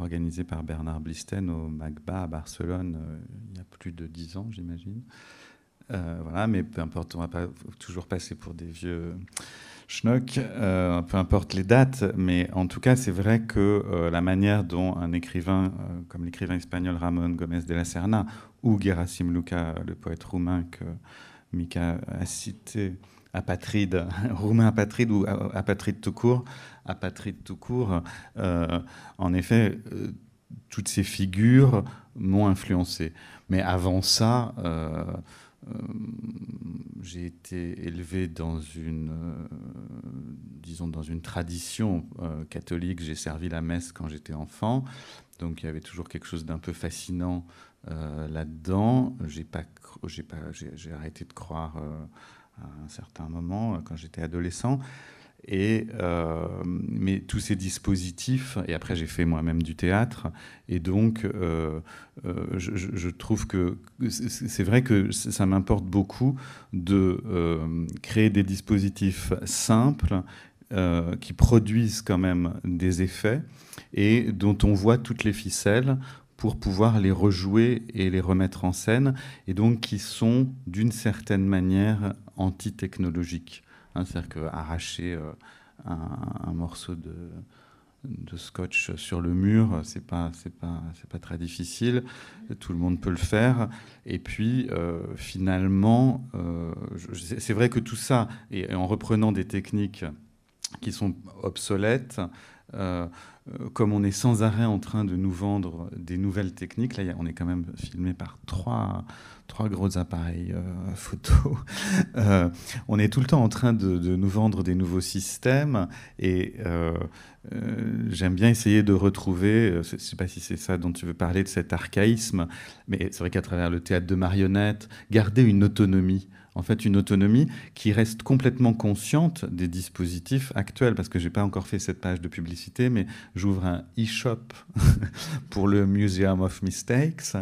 organisé par Bernard Blisten au Magba à Barcelone euh, il y a plus de dix ans, j'imagine. Euh, voilà, mais peu importe, on va pas toujours passer pour des vieux schnocks, euh, peu importe les dates, mais en tout cas, c'est vrai que la manière dont un écrivain comme l'écrivain espagnol Ramon Gómez de la Serna ou Gerasim Luca, le poète roumain que Mika a cité, apatride, roumain apatride ou apatride tout court, apatride tout court, euh, en effet, euh, toutes ces figures m'ont influencé. Mais avant ça, euh, j'ai été élevé dans une, disons, dans une tradition catholique. J'ai servi la messe quand j'étais enfant, donc il y avait toujours quelque chose d'un peu fascinant là-dedans. J'ai pas, j'ai arrêté de croire à un certain moment, euh, quand j'étais adolescent. Et, euh, mais tous ces dispositifs, et après j'ai fait moi-même du théâtre, et donc euh, je, trouve que c'est vrai que ça m'importe beaucoup de créer des dispositifs simples qui produisent quand même des effets et dont on voit toutes les ficelles pour pouvoir les rejouer et les remettre en scène, et donc qui sont d'une certaine manière anti-technologique. Hein, c'est-à-dire qu'arracher euh, un, morceau de, scotch sur le mur, c'est pas pas pas très difficile. Tout le monde peut le faire. Et puis euh, finalement, euh, c'est vrai que tout ça, et, en reprenant des techniques qui sont obsolètes. comme on est sans arrêt en train de nous vendre des nouvelles techniques, là on est quand même filmé par trois, trois gros appareils euh, photos. Euh, on est tout le temps en train de, nous vendre des nouveaux systèmes et euh, j'aime bien essayer de retrouver, je ne sais pas si c'est ça dont tu veux parler, de cet archaïsme, mais c'est vrai qu'à travers le théâtre de marionnettes, garder une autonomie en fait une autonomie qui reste complètement consciente des dispositifs actuels, parce que je n'ai pas encore fait cette page de publicité, mais j'ouvre un e-shop pour le Museum of Mistakes.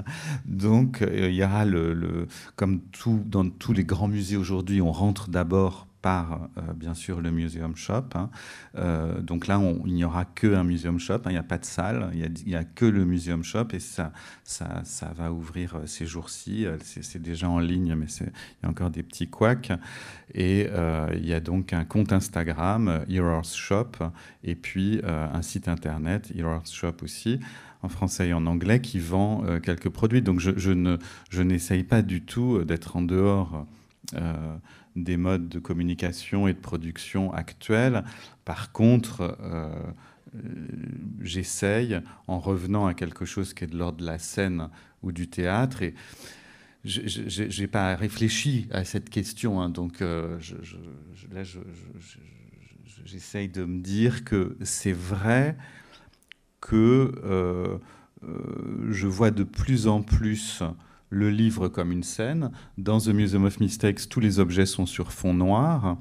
Donc euh, il y aura, le, comme tout, dans tous les grands musées aujourd'hui, on rentre d'abord par euh, bien sûr le Museum Shop. Hein. Euh, donc là, il n'y aura que un Museum Shop, hein, il n'y a pas de salle, il n'y a, que le Museum Shop et ça, ça, va ouvrir euh, ces jours-ci. C'est déjà en ligne, mais il y a encore des petits couacs. Et il y a donc un compte Instagram, Heroes Shop, et puis un site internet, Heroes Shop aussi en français et en anglais qui vend quelques produits. Donc je, je n'essaye pas du tout d'être en dehors des modes de communication et de production actuels. Par contre, euh, j'essaye, en revenant à quelque chose qui est de l'ordre de la scène ou du théâtre, et je n'ai pas réfléchi à cette question, hein, donc euh, là, j'essaye de me dire que c'est vrai que euh, je vois de plus en plus le livre comme une scène. Dans The Museum of Mistakes, tous les objets sont sur fond noir.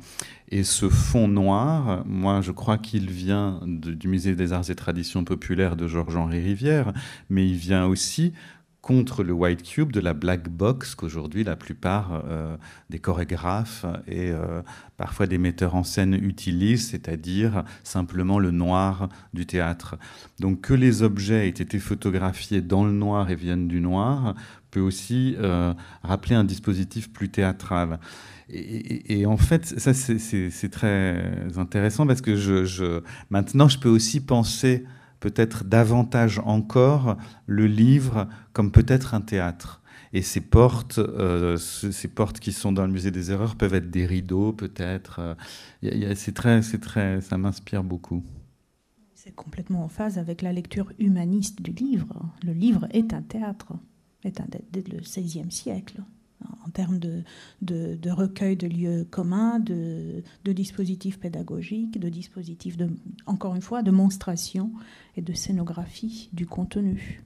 Et ce fond noir, moi je crois qu'il vient du Musée des Arts et Traditions Populaires de Georges-Henri Rivière, mais il vient aussi contre le white cube de la black box qu'aujourd'hui la plupart euh, des chorégraphes et euh, parfois des metteurs en scène utilisent, c'est-à-dire simplement le noir du théâtre. Donc que les objets aient été photographiés dans le noir et viennent du noir, peut aussi euh, rappeler un dispositif plus théâtral. Et, en fait, ça c'est très intéressant parce que je, maintenant je peux aussi penser peut-être davantage encore le livre comme peut-être un théâtre. Et ces portes, euh, ces portes qui sont dans le musée des erreurs peuvent être des rideaux, peut-être. Euh, c'est très, c'est très, ça m'inspire beaucoup. C'est complètement en phase avec la lecture humaniste du livre. Le livre est un théâtre dès le XVIe siècle hein, en termes de, de, recueil de lieux communs, de, de dispositifs pédagogiques, de dispositifs, de, encore une fois, de monstration et de scénographie du contenu.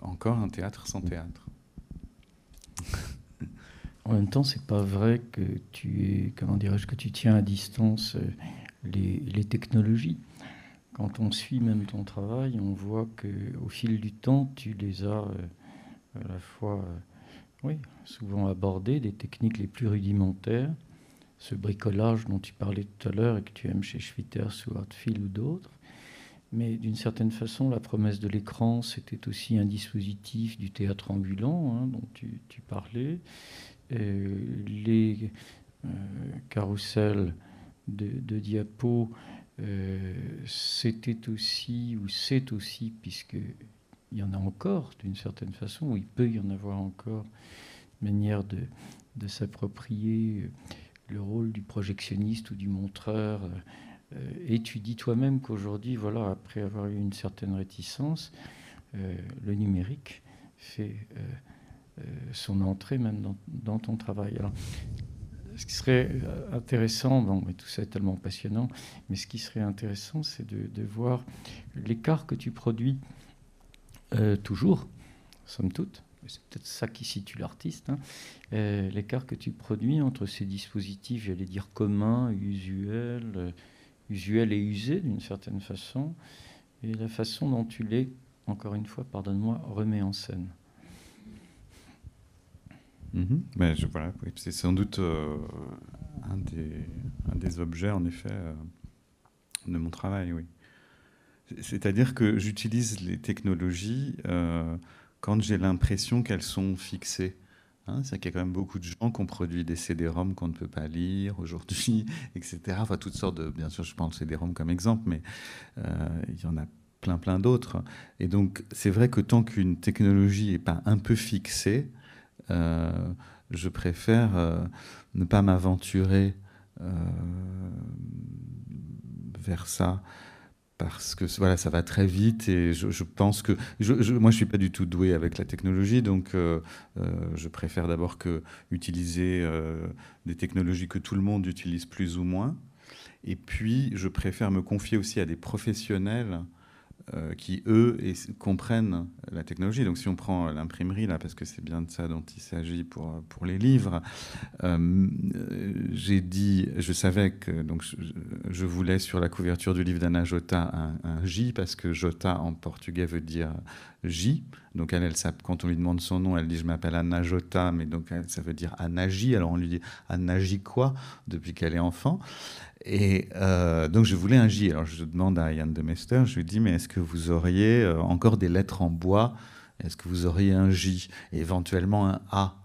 Encore un théâtre sans théâtre. En même temps, c'est pas vrai que tu comment dirais-je, que tu tiens à distance euh, les, les technologies quand on suit même ton travail, on voit qu'au fil du temps, tu les as euh, à la fois, euh, oui, souvent abordés, des techniques les plus rudimentaires, ce bricolage dont tu parlais tout à l'heure et que tu aimes chez Schwitters ou ou d'autres. Mais d'une certaine façon, la promesse de l'écran, c'était aussi un dispositif du théâtre ambulant hein, dont tu, parlais. Euh, les carousels de, de diapos euh, c'était aussi, ou c'est aussi, puisqu'il y en a encore d'une certaine façon, ou il peut y en avoir encore, manière de, s'approprier euh, le rôle du projectionniste ou du montreur. étudie euh, et tu dis toi-même qu'aujourd'hui, voilà, après avoir eu une certaine réticence, le numérique fait son entrée même dans, dans ton travail. Alors, ce qui serait euh, intéressant, bon, mais tout ça est tellement passionnant, mais ce qui serait intéressant, c'est de, voir l'écart que tu produis euh, toujours, somme toute. C'est peut-être ça qui situe l'artiste, hein, euh, l'écart que tu produis entre ces dispositifs, j'allais dire communs, usuels, usuels et usés d'une certaine façon, et la façon dont tu les, encore une fois, pardonne-moi, remets en scène. Mhm. Mais c'est sans doute euh, un, des, objets, en effet, euh, de mon travail, C'est-à-dire que j'utilise les technologies euh, quand j'ai l'impression qu'elles sont fixées. Hein, c'est qu'il y a quand même beaucoup de gens qui ont produit des CD-ROM qu'on ne peut pas lire aujourd'hui, etc. Enfin, toutes sortes Bien sûr, je prends le CD-ROM comme exemple, mais il y en a plein, plein d'autres. Et donc, c'est vrai que tant qu'une technologie n'est pas un peu fixée, euh, je préfère euh, ne pas m'aventurer euh, vers ça parce que voilà, ça va très vite et je, pense que moi je, moi je suis pas du tout doué avec la technologie, donc je préfère d'abord que utiliser des technologies que tout le monde utilise plus ou moins, et puis je préfère me confier aussi à des professionnels euh, qui, eux, comprennent la technologie. Donc si on prend l'imprimerie, là, parce que c'est bien de ça dont il s'agit pour, pour les livres, euh, j'ai dit, je savais que donc, je, voulais sur la couverture du livre d'Anna Jota un, J, parce que Jota en portugais veut dire J. Donc elle, elle quand on lui demande son nom, elle dit je m'appelle Anna Jota, mais donc ça veut dire Anna J. Alors on lui dit Anna J quoi depuis qu'elle est enfant. Et euh, donc je voulais un J. Alors je demande à Yann de Mester, je lui dis mais est-ce que vous auriez euh, encore des lettres en bois Est-ce que vous auriez un J éventuellement un A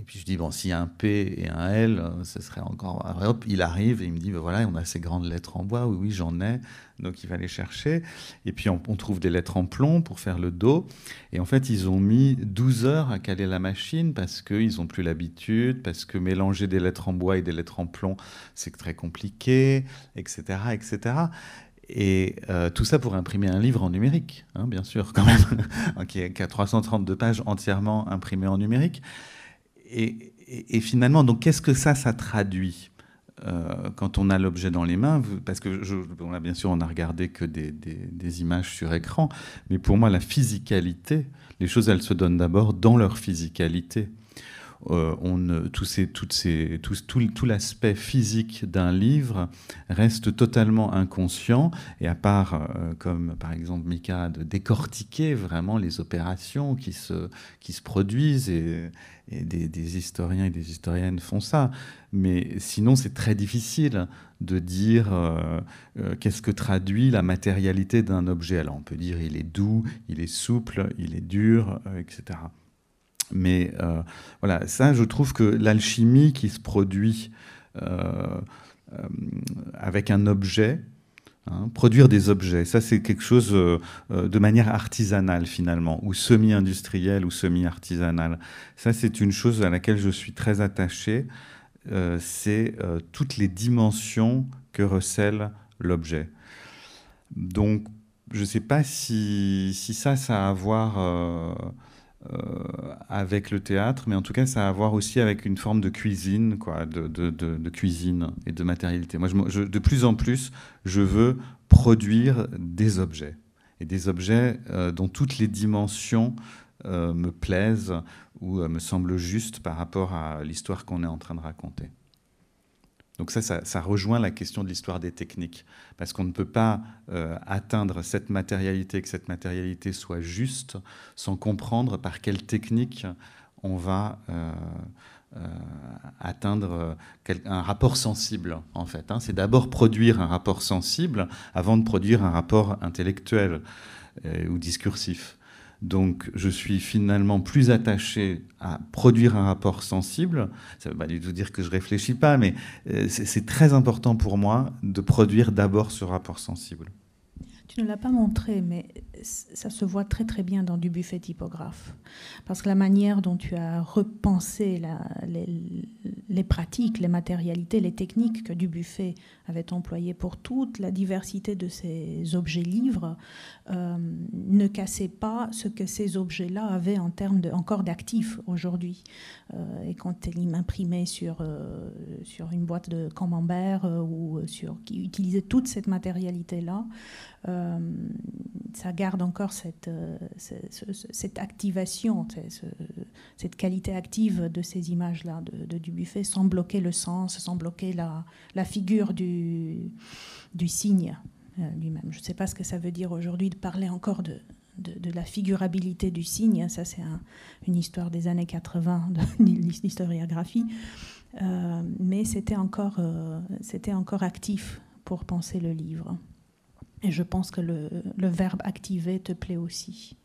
et puis je dis, bon, s'il y a un P et un L, euh, ce serait encore. hop, il arrive et il me dit, ben voilà, on a ces grandes lettres en bois, oui, oui, j'en ai. Donc il va les chercher. Et puis on, trouve des lettres en plomb pour faire le dos. Et en fait, ils ont mis 12 heures à caler la machine parce qu'ils n'ont plus l'habitude, parce que mélanger des lettres en bois et des lettres en plomb, c'est très compliqué, etc. etc. Et euh, tout ça pour imprimer un livre en numérique, hein, bien sûr, quand même, qui a 332 pages entièrement imprimées en numérique et, finalement, donc qu'est-ce que ça, ça traduit euh, quand on a l'objet dans les mains, parce que bien sûr on n'a regardé que des, images sur écran, mais pour moi la physicalité, les choses elles se donnent d'abord dans leur physicalité. Euh, on, tout, ces, tout, l'aspect physique d'un livre reste totalement inconscient. Et à part, euh, comme par exemple Mika, de décortiquer vraiment les opérations qui se, qui se produisent, et, des, historiens et des historiennes font ça. Mais sinon, c'est très difficile de dire euh, qu'est-ce que traduit la matérialité d'un objet. Alors on peut dire il est doux, il est souple, il est dur, etc. Mais euh, voilà, ça, je trouve que l'alchimie qui se produit euh, euh, avec un objet, hein, produire des objets, ça c'est quelque chose de manière artisanale finalement, ou semi-industrielle ou semi-artisanale. Ça c'est une chose à laquelle je suis très attaché, c'est toutes les dimensions que recèle l'objet. Donc je ne sais pas si, si, ça, ça a à voir euh, avec le théâtre, mais en tout cas, ça a à voir aussi avec une forme de cuisine, quoi, de, cuisine et de matérialité. Moi, je, de plus en plus, je veux produire des objets, et des objets euh, dont toutes les dimensions euh, me plaisent ou me semblent justes par rapport à l'histoire qu'on est en train de raconter. Donc ça, ça, rejoint la question de l'histoire des techniques, parce qu'on ne peut pas euh, atteindre cette matérialité, que cette matérialité soit juste, sans comprendre par quelle technique on va... Euh, euh, atteindre un rapport sensible, en fait. Hein. C'est d'abord produire un rapport sensible avant de produire un rapport intellectuel ou discursif. Donc je suis finalement plus attaché à produire un rapport sensible. Ça ne veut pas du tout dire que je ne réfléchis pas, mais euh, c'est très important pour moi de produire d'abord ce rapport sensible. Tu ne l'as pas montré, mais ça se voit très très bien dans du buffet typographe. Parce que la manière dont tu as repensé les, pratiques, les matérialités, les techniques que du buffet avait employées pour toute la diversité de ces objets livres euh, ne cassait pas ce que ces objets-là avaient en termes de, encore d'actifs aujourd'hui. Euh, et quand ils m'imprimait sur, euh, sur une boîte de camembert ou sur, qui utilisait toute cette matérialité-là, euh, ça garde encore cette, euh, cette, activation, cette, qualité active de ces images-là de, de, du sans bloquer le sens, sans bloquer la, figure du, du signe euh, lui-même. Je ne sais pas ce que ça veut dire aujourd'hui de parler encore de, la figurabilité du signe. Ça, c'est une histoire des années 80 de l'historiographie. mais c'était encore, c'était encore actif pour penser le livre. Et je pense que le, verbe activer te plaît aussi.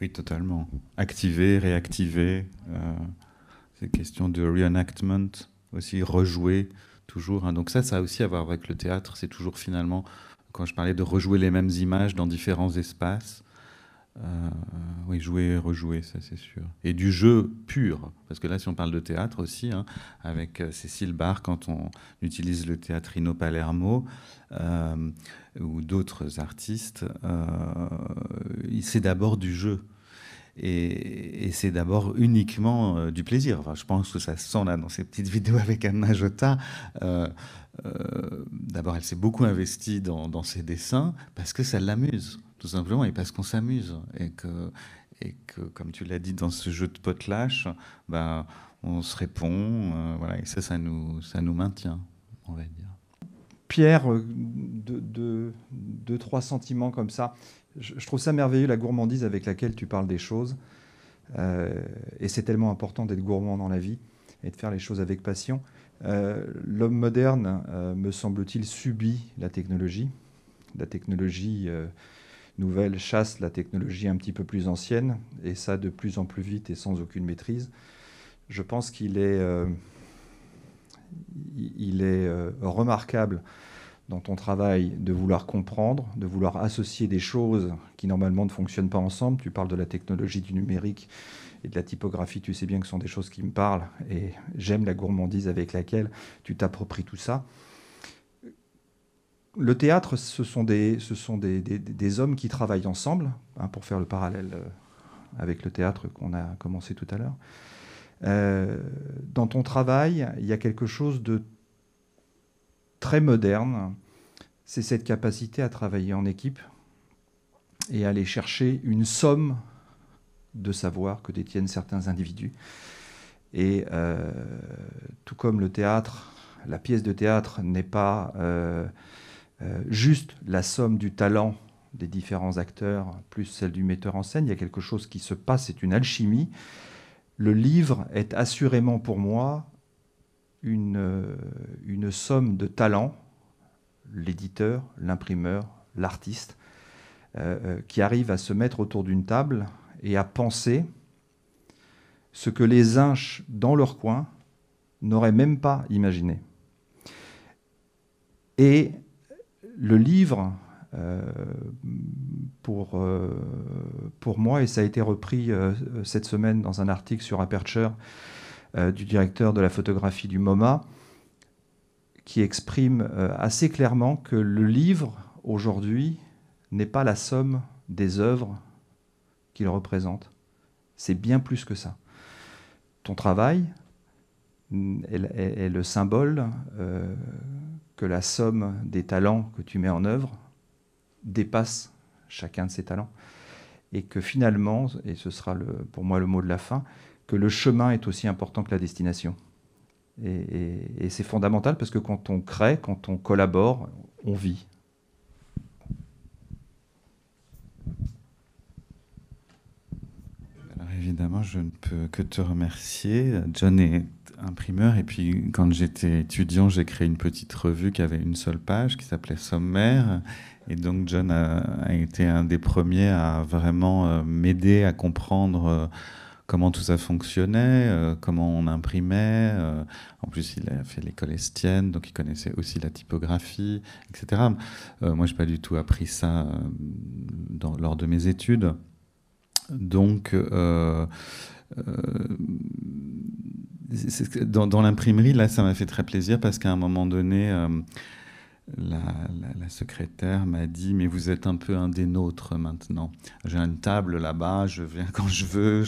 Oui, totalement. Activer, réactiver, euh, c'est question de reenactment aussi, rejouer toujours. Hein. Donc ça, ça a aussi à voir avec le théâtre. C'est toujours finalement, quand je parlais de rejouer les mêmes images dans différents espaces, euh, euh, oui, jouer, rejouer, ça c'est sûr. Et du jeu pur, parce que là, si on parle de théâtre aussi, hein, avec euh, Cécile Barr, quand on utilise le théâtrino Palermo ou d'autres artistes, c'est d'abord du jeu. Et, c'est d'abord uniquement euh, du plaisir. je pense que ça se sent là dans ces petites vidéos avec Anna Jota. Euh, euh, d'abord, elle s'est beaucoup investie dans, ses dessins parce que ça l'amuse, tout simplement, et parce qu'on s'amuse. Et que, et que, comme tu l'as dit dans ce jeu de potlatch, ben on se répond. voilà, et ça, ça nous, ça nous maintient, on va dire. Pierre, deux trois sentiments comme ça je, trouve ça merveilleux, la gourmandise avec laquelle tu parles des choses. Euh, et c'est tellement important d'être gourmand dans la vie et de faire les choses avec passion. Euh, l'homme moderne, euh, me semble-t-il, subit la technologie. La technologie nouvelle chasse la technologie un petit peu plus ancienne, et ça de plus en plus vite et sans aucune maîtrise. Je pense qu'il est, il est remarquable dans ton travail de vouloir comprendre, de vouloir associer des choses qui normalement ne fonctionnent pas ensemble. Tu parles de la technologie du numérique et de la typographie, tu sais bien que ce sont des choses qui me parlent et j'aime la gourmandise avec laquelle tu t'appropries tout ça. Le théâtre, ce sont des, hommes qui travaillent ensemble, hein, pour faire le parallèle euh, avec le théâtre qu'on a commencé tout à l'heure. Euh, dans ton travail, il y a quelque chose de très moderne, c'est cette capacité à travailler en équipe et à aller chercher une somme de savoir que détiennent certains individus. Et euh, tout comme le théâtre, la pièce de théâtre n'est pas euh, euh, juste la somme du talent des différents acteurs, plus celle du metteur en scène, il y a quelque chose qui se passe, c'est une alchimie. Le livre est assurément pour moi euh, une, somme de talents, l'éditeur, l'imprimeur, l'artiste, euh, euh, qui arrivent à se mettre autour d'une table et à penser ce que les inches dans leur coin n'auraient même pas imaginé. Et le livre, pour moi, et ça a été repris cette semaine dans un article sur Aperture, euh, du directeur de la photographie du MoMA, qui exprime euh, assez clairement que le livre, aujourd'hui, n'est pas la somme des œuvres qu'il représente. C'est bien plus que ça. Ton travail est, le symbole euh, que la somme des talents que tu mets en œuvre dépasse chacun de ces talents. Et que finalement, et ce sera pour moi le mot de la fin, que le chemin est aussi important que la destination. Et, c'est fondamental parce que quand on crée, quand on collabore, on vit. Alors évidemment, je ne peux que te remercier. John est imprimeur et puis quand j'étais étudiant, j'ai créé une petite revue qui avait une seule page qui s'appelait Sommaire. Et donc John a, été un des premiers à vraiment euh, m'aider à comprendre. Euh, comment tout ça fonctionnait, euh, comment on imprimait. Euh, en plus, il a fait l'école estienne, donc il connaissait aussi la typographie, etc. Euh, moi, je n'ai pas du tout appris ça lors de mes études. Donc, dans, dans l'imprimerie, là, ça m'a fait très plaisir parce qu'à un moment donné, la, secrétaire m'a dit Mais vous êtes un peu un des nôtres maintenant. J'ai une table là-bas, je viens quand je veux,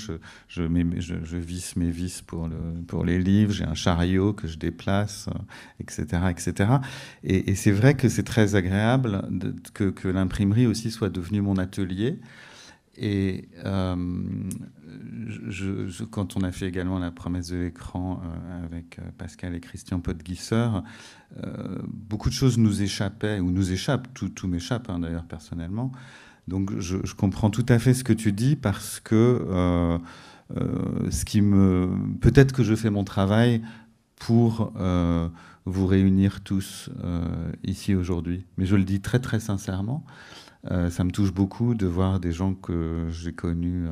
je, mets, je visse mes vis pour, le, pour les livres, j'ai un chariot que je déplace, etc. Euh, etc. Et, c'est vrai que c'est très agréable que, l'imprimerie aussi soit devenue mon atelier. Et euh, je, quand on a fait également la promesse de l'écran euh, avec Pascal et Christian Podguisseur, euh, beaucoup de choses nous échappaient ou nous échappent, tout, m'échappe hein, d'ailleurs personnellement. Donc je, comprends tout à fait ce que tu dis parce que euh, euh, ce qui me, peut-être que je fais mon travail pour vous réunir tous ici aujourd'hui, mais je le dis très très sincèrement, ça me touche beaucoup de voir des gens que j'ai connus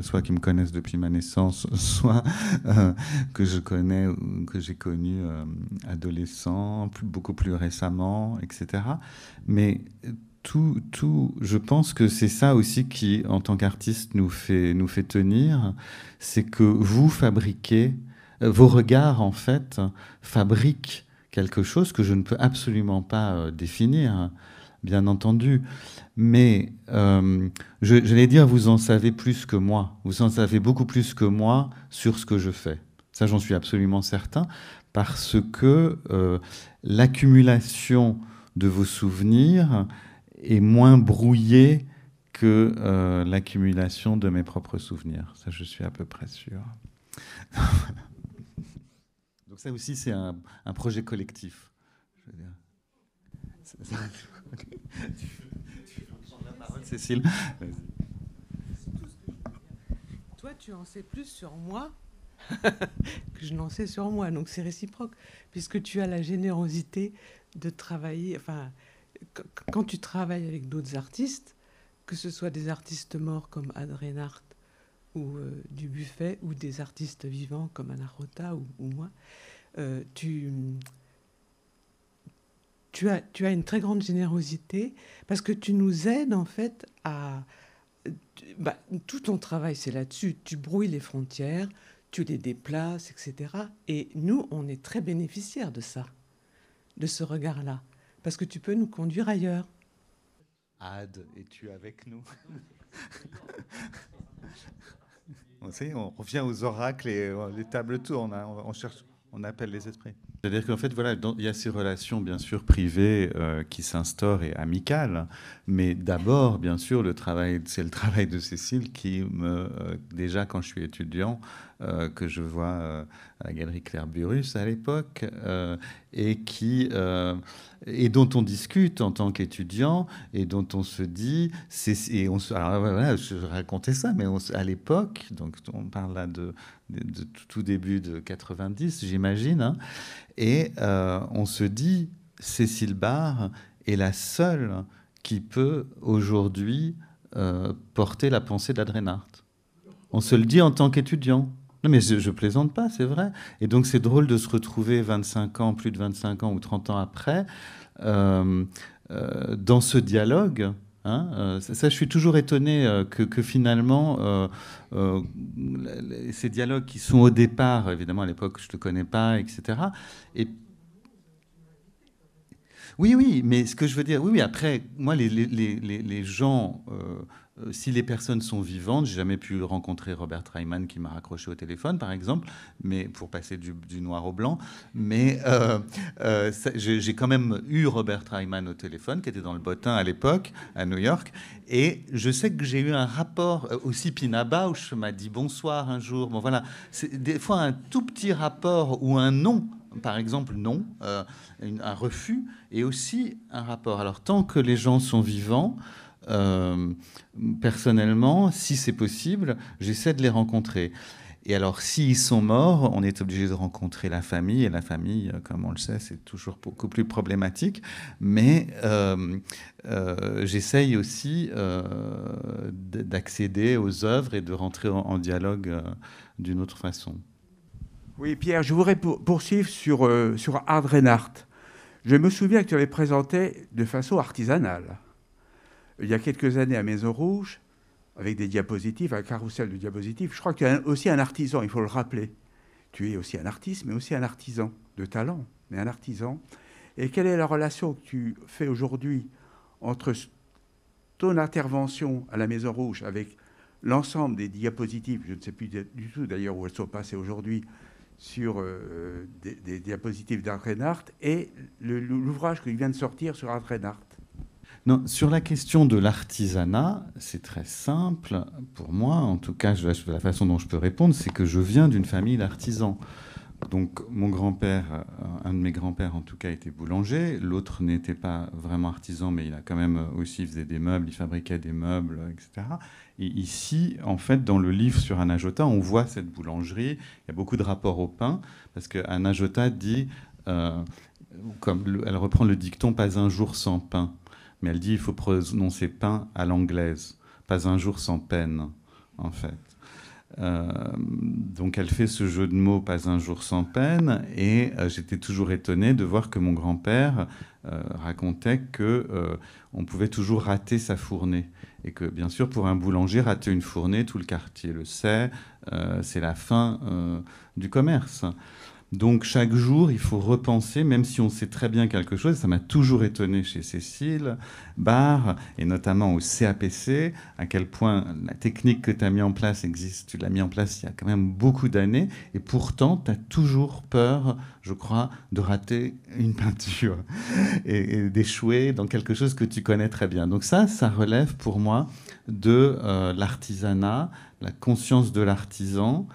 soit qui me connaissent depuis ma naissance, soit euh, que je connais, ou que j'ai connu euh, adolescent, beaucoup plus récemment, etc. Mais tout, tout, je pense que c'est ça aussi qui, en tant qu'artiste, nous fait, nous fait tenir, c'est que vous fabriquez, euh, vos regards, en fait, fabriquent quelque chose que je ne peux absolument pas définir bien entendu. Mais euh, je, j'allais dire, hein, vous en savez plus que moi. Vous en savez beaucoup plus que moi sur ce que je fais. Ça, j'en suis absolument certain, parce que euh, l'accumulation de vos souvenirs est moins brouillée que euh, l'accumulation de mes propres souvenirs. Ça, je suis à peu près sûr. Donc ça aussi, c'est un, projet collectif. Cécile. Toi, tu en sais plus sur moi que je n'en sais sur moi. Donc c'est réciproque, puisque tu as la générosité de travailler, enfin, quand tu travailles avec d'autres artistes, que ce soit des artistes morts comme Adrenard ou euh, Dubuffet du Buffet, ou des artistes vivants comme Anna ou, moi, euh, tu, tu as, tu as une très grande générosité parce que tu nous aides en fait à... Bah, tout ton travail, c'est là-dessus. Tu brouilles les frontières, tu les déplaces, etc. Et nous, on est très bénéficiaires de ça, de ce regard-là, parce que tu peux nous conduire ailleurs. Ad, es-tu avec nous on, sait, on revient aux oracles et euh, les tables tournent, hein. on, cherche, on appelle les esprits. C'est-à-dire qu'en fait, voilà, il y a ces relations, bien sûr, privées euh, qui s'instaurent et amicales, mais d'abord, bien sûr, le travail, c'est le travail de Cécile qui me, euh, déjà quand je suis étudiant, euh, que je vois à la galerie Claire Burus à l'époque, et qui et dont on discute en tant qu'étudiant et dont on se dit, et on se, alors voilà, je racontais ça, mais à l'époque, donc on parle là de, de, tout début de 90, j'imagine. Hein, et euh, on se dit, Cécile Barre est la seule qui peut aujourd'hui euh, porter la pensée d'Adrenart. On se le dit en tant qu'étudiant. Non mais je, je plaisante pas, c'est vrai. Et donc c'est drôle de se retrouver 25 ans, plus de 25 ans ou 30 ans après, euh, dans ce dialogue Hein, euh, ça, je suis toujours étonné euh, que, finalement, euh, ces dialogues qui sont au départ, évidemment, à l'époque, je ne te connais pas, etc. Et oui, oui, mais ce que je veux dire, oui, oui, après, moi, les, les, les, les gens euh, si les personnes sont vivantes, j'ai jamais pu rencontrer Robert Reimann qui m'a raccroché au téléphone, par exemple, mais pour passer du, noir au blanc. Mais euh, euh, j'ai quand même eu Robert Reimann au téléphone, qui était dans le bottin à l'époque, à New York. Et je sais que j'ai eu un rapport aussi. Pina Bausch m'a dit bonsoir un jour. Bon voilà, c'est des fois un tout petit rapport ou un non, par exemple, non, un refus, et aussi un rapport. Alors tant que les gens sont vivants, euh, personnellement, si c'est possible, j'essaie de les rencontrer. Et alors, s'ils sont morts, on est obligé de rencontrer la famille. Et la famille, euh, comme on le sait, c'est toujours beaucoup plus problématique. Mais euh, euh j'essaye aussi d'accéder aux œuvres et de rentrer en, dialogue d'une autre façon. Oui, Pierre, je voudrais poursuivre sur, sur Art Reinhardt. Je me souviens que tu avais présenté de façon artisanale il y a quelques années à Maison Rouge, avec des diapositives, un carrousel de diapositives. Je crois que tu es aussi un artisan, il faut le rappeler. Tu es aussi un artiste, mais aussi un artisan de talent, mais un artisan. Et quelle est la relation que tu fais aujourd'hui entre ton intervention à la Maison Rouge avec l'ensemble des diapositives, je ne sais plus du tout d'ailleurs où elles sont passées aujourd'hui, sur euh, des, diapositives d'Art et l'ouvrage qui vient de sortir sur Art Reinhardt sur la question de l'artisanat, c'est très simple pour moi. En tout cas, la façon dont je peux répondre, c'est que je viens d'une famille d'artisans. Donc mon grand-père, euh, un de mes grands-pères en tout cas, était boulanger. L'autre n'était pas vraiment artisan, mais il a quand même aussi faisait des meubles, il fabriquait des meubles, etc. Et ici, en fait, dans le livre sur Anna Jota, on voit cette boulangerie. Il y a beaucoup de rapports au pain parce que Jota dit, euh, comme elle reprend le dicton, pas un jour sans pain elle dit il faut prononcer pain à l'anglaise, pas un jour sans peine, en fait. Euh, donc elle fait ce jeu de mots, pas un jour sans peine, et euh, j'étais toujours étonné de voir que mon grand-père euh, racontait que on pouvait toujours rater sa fournée, et que bien sûr pour un boulanger rater une fournée, tout le quartier le sait, c'est la fin du commerce. Donc chaque jour, il faut repenser, même si on sait très bien quelque chose, ça m'a toujours étonné chez Cécile, Barre, et notamment au CAPC, à quel point la technique que tu as mis en place existe, tu l'as mis en place il y a quand même beaucoup d'années, et pourtant tu as toujours peur, je crois, de rater une peinture et, d'échouer dans quelque chose que tu connais très bien. Donc ça, ça relève pour moi de euh, l'artisanat, la conscience de l'artisan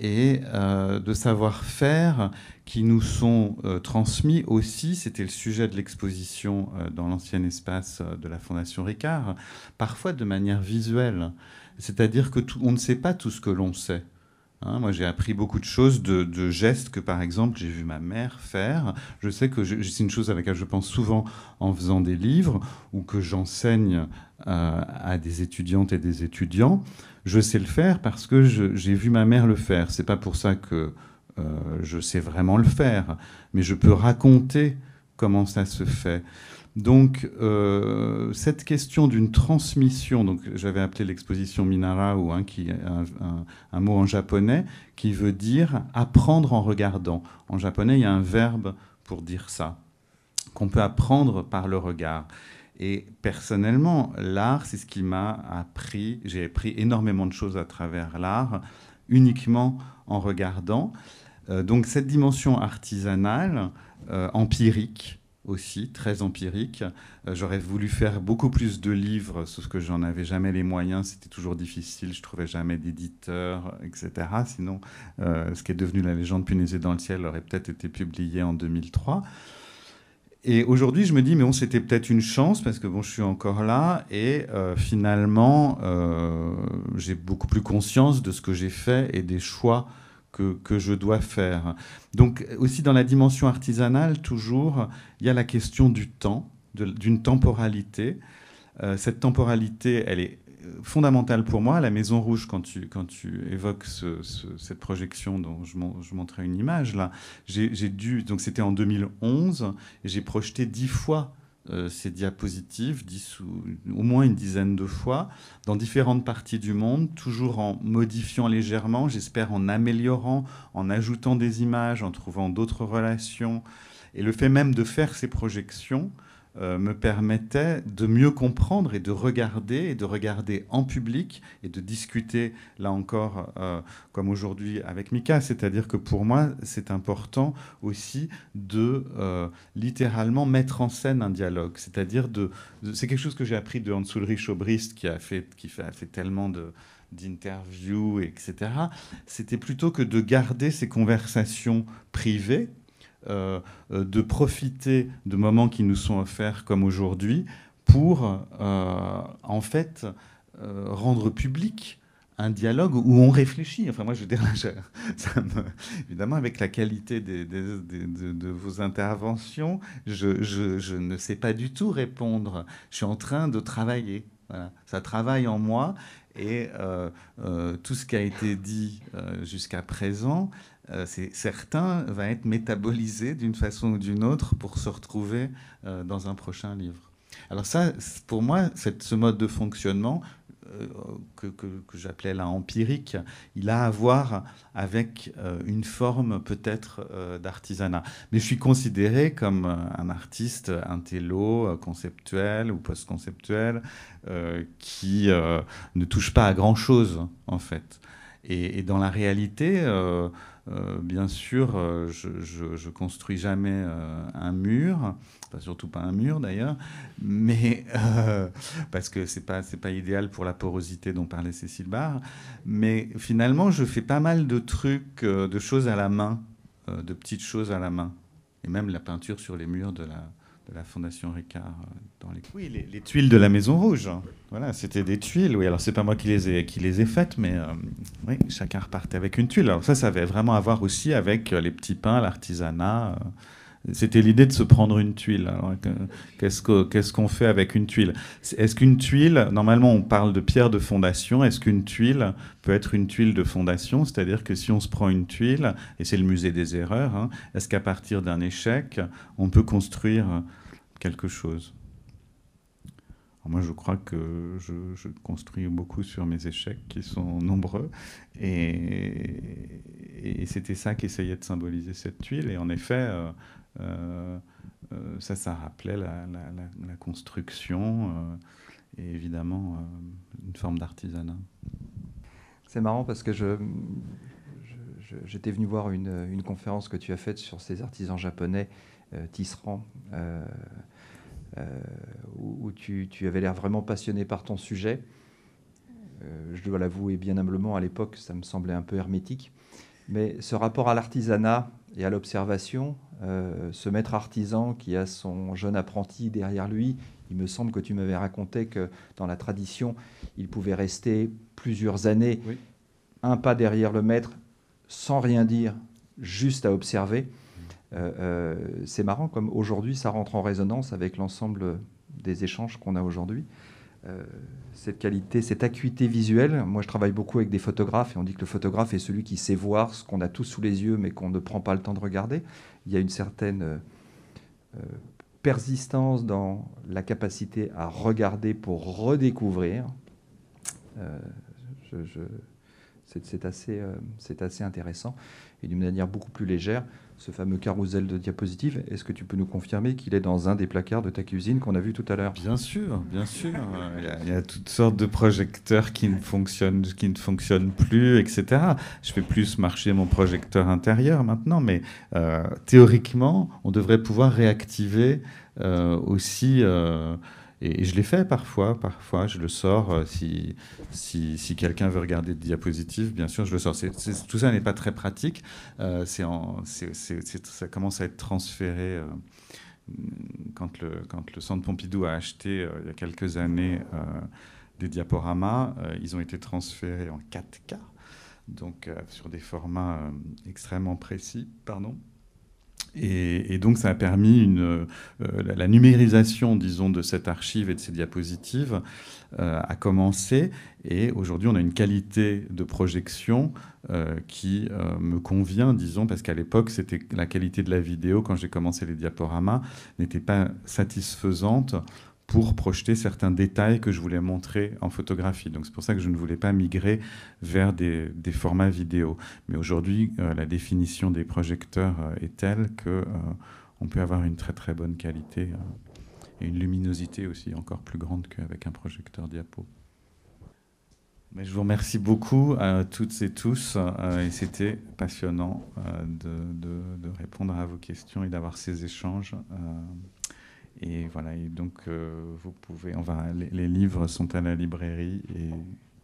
et euh, de savoir-faire qui nous sont euh, transmis aussi, c'était le sujet de l'exposition euh, dans l'ancien espace de la Fondation Ricard, parfois de manière visuelle. C'est-à-dire que on ne sait pas tout ce que l'on sait. Hein. moi, j'ai appris beaucoup de choses, de, gestes que, par exemple, j'ai vu ma mère faire. Je sais que c'est une chose à laquelle je pense souvent en faisant des livres ou que j'enseigne à des étudiantes et des étudiants je sais le faire parce que j'ai vu ma mère le faire. C'est pas pour ça que euh, je sais vraiment le faire, mais je peux raconter comment ça se fait. Donc, euh, cette question d'une transmission, donc j'avais appelé l'exposition Minarao, un qui un, mot en japonais qui veut dire apprendre en regardant. En japonais, il y a un verbe pour dire ça, qu'on peut apprendre par le regard. Et personnellement, l'art, c'est ce qui m'a appris. J'ai appris énormément de choses à travers l'art, uniquement en regardant. Euh, donc cette dimension artisanale, euh, empirique aussi, très empirique. Euh, j'aurais voulu faire beaucoup plus de livres, sauf que j'en avais jamais les moyens. C'était toujours difficile. Je trouvais jamais d'éditeur, etc. Sinon, ce qui est devenu la légende punaisée dans le ciel aurait peut-être été publié en 2003. Et aujourd'hui, je me dis, mais on, c'était peut-être une chance parce que bon, je suis encore là et euh, finalement, euh, j'ai beaucoup plus conscience de ce que j'ai fait et des choix que, que, je dois faire. Donc, aussi dans la dimension artisanale, toujours, il y a la question du temps, d'une temporalité. Euh, cette temporalité, elle est fondamentale pour moi, la Maison Rouge, quand tu, évoques cette projection dont je, montrais une image, là, j'ai dû, donc c'était en 2011, j'ai projeté dix fois euh, ces diapositives, au moins une dizaine de fois, dans différentes parties du monde, toujours en modifiant légèrement, j'espère en améliorant, en ajoutant des images, en trouvant d'autres relations. Et le fait même de faire ces projections, euh, me permettait de mieux comprendre et de regarder, et de regarder en public, et de discuter, là encore, euh, comme aujourd'hui avec Mika. C'est-à-dire que pour moi, c'est important aussi de euh, littéralement mettre en scène un dialogue. C'est-à-dire de, c'est quelque chose que j'ai appris de Hans Ulrich Obrist, qui a fait, qui tellement d'interviews, etc. C'était plutôt que de garder ces conversations privées euh, euh, de profiter de moments qui nous sont offerts comme aujourd'hui pour euh, en fait rendre public un dialogue où on réfléchit. Enfin, moi, je dérange évidemment, avec la qualité de, vos interventions, je, ne sais pas du tout répondre. Je suis en train de travailler. Ça travaille en moi. Et tout ce qui a été dit jusqu'à présent euh, c'est certain, va être métabolisé d'une façon ou d'une autre pour se retrouver euh, dans un prochain livre. Alors ça, pour moi, ce mode de fonctionnement euh, que, j'appelais la empirique, il a à voir avec une forme peut-être d'artisanat. Mais je suis considéré comme un artiste intello, conceptuel ou post-conceptuel, qui ne touche pas à grand-chose en fait. Et, dans la réalité, euh, bien sûr, euh, je, ne construis jamais euh, un mur, surtout pas un mur d'ailleurs, mais parce que c'est pas c'est pas idéal pour la porosité dont parlait Cécile Barr. Mais finalement, je fais pas mal de trucs, de choses à la main, de petites choses à la main, et même la peinture sur les murs de la la Fondation Ricard euh, dans les... Oui, les, tuiles de la Maison Rouge. Voilà, c'était des tuiles. Oui, alors c'est pas moi qui les ai, qui les ai faites, mais euh, oui, chacun repartait avec une tuile. Alors ça, ça avait vraiment à voir aussi avec euh, les petits pains, l'artisanat. C'était l'idée de se prendre une tuile. qu'est-ce, qu'est-ce qu'on fait avec une tuile Est-ce qu'une tuile, normalement on parle de pierre de fondation, est-ce qu'une tuile peut être une tuile de fondation C'est-à-dire que si on se prend une tuile, et c'est le musée des erreurs, hein, est-ce qu'à partir d'un échec, on peut construire quelque chose. moi, je crois que je, construis beaucoup sur mes échecs, qui sont nombreux, et, c'était ça qu'essayait de symboliser cette tuile. Et en effet, euh, euh, euh, ça, ça rappelait la, construction et évidemment une forme d'artisanat. C'est marrant parce que je, j'étais venu voir une, une, conférence que tu as faite sur ces artisans japonais tisserands euh, où, tu, avais l'air vraiment passionné par ton sujet. Euh, je dois l'avouer bien humblement, à l'époque, ça me semblait un peu hermétique. Mais ce rapport à l'artisanat et à l'observation, euh, ce maître artisan qui a son jeune apprenti derrière lui, il me semble que tu m'avais raconté que dans la tradition, il pouvait rester plusieurs années, un pas derrière le maître, sans rien dire, juste à observer. Euh, euh, c'est marrant comme aujourd'hui ça rentre en résonance avec l'ensemble des échanges qu'on a aujourd'hui. Euh, cette qualité, cette acuité visuelle, moi je travaille beaucoup avec des photographes et on dit que le photographe est celui qui sait voir ce qu'on a tous sous les yeux mais qu'on ne prend pas le temps de regarder. Il y a une certaine persistance dans la capacité à regarder pour redécouvrir. c'est assez, intéressant et d'une manière beaucoup plus légère ce fameux carrousel de diapositives, est-ce que tu peux nous confirmer qu'il est dans un des placards de ta cuisine qu'on a vu tout à l'heure Bien sûr, bien sûr. Il y, a, toutes sortes de projecteurs qui ne fonctionnent, qui ne fonctionnent plus, etc. Je fais plus marcher mon projecteur intérieur maintenant, mais euh, théoriquement, on devrait pouvoir réactiver euh, aussi. Euh, et, je l'ai fait parfois, parfois, je le sors. Euh, si si, si quelqu'un veut regarder des diapositives, bien sûr, je le sors. tout ça n'est pas très pratique. Euh, en, ça commence à être transféré. Euh, quand, le, quand le Centre Pompidou a acheté, euh, il y a quelques années, des diaporamas, ils ont été transférés en 4K, donc sur des formats extrêmement précis. Pardon et, donc, ça a permis euh, la, numérisation, disons, de cette archive et de ces diapositives euh, à commencer. Et aujourd'hui, on a une qualité de projection euh, qui me convient, disons, parce qu'à l'époque, c'était la qualité de la vidéo, quand j'ai commencé les diaporamas, n'était pas satisfaisante pour projeter certains détails que je voulais montrer en photographie. Donc c'est pour ça que je ne voulais pas migrer vers des, formats vidéo. Mais aujourd'hui, euh, la définition des projecteurs euh, est telle que euh, on peut avoir une très très bonne qualité et une luminosité aussi encore plus grande qu'avec un projecteur diapo. Mais je vous remercie beaucoup à toutes et tous et c'était passionnant de, de, répondre à vos questions et d'avoir ces échanges. Et voilà, et donc euh, vous pouvez, on les, les, livres sont à la librairie et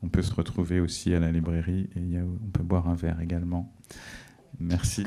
on peut se retrouver aussi à la librairie et on peut boire un verre également. Merci.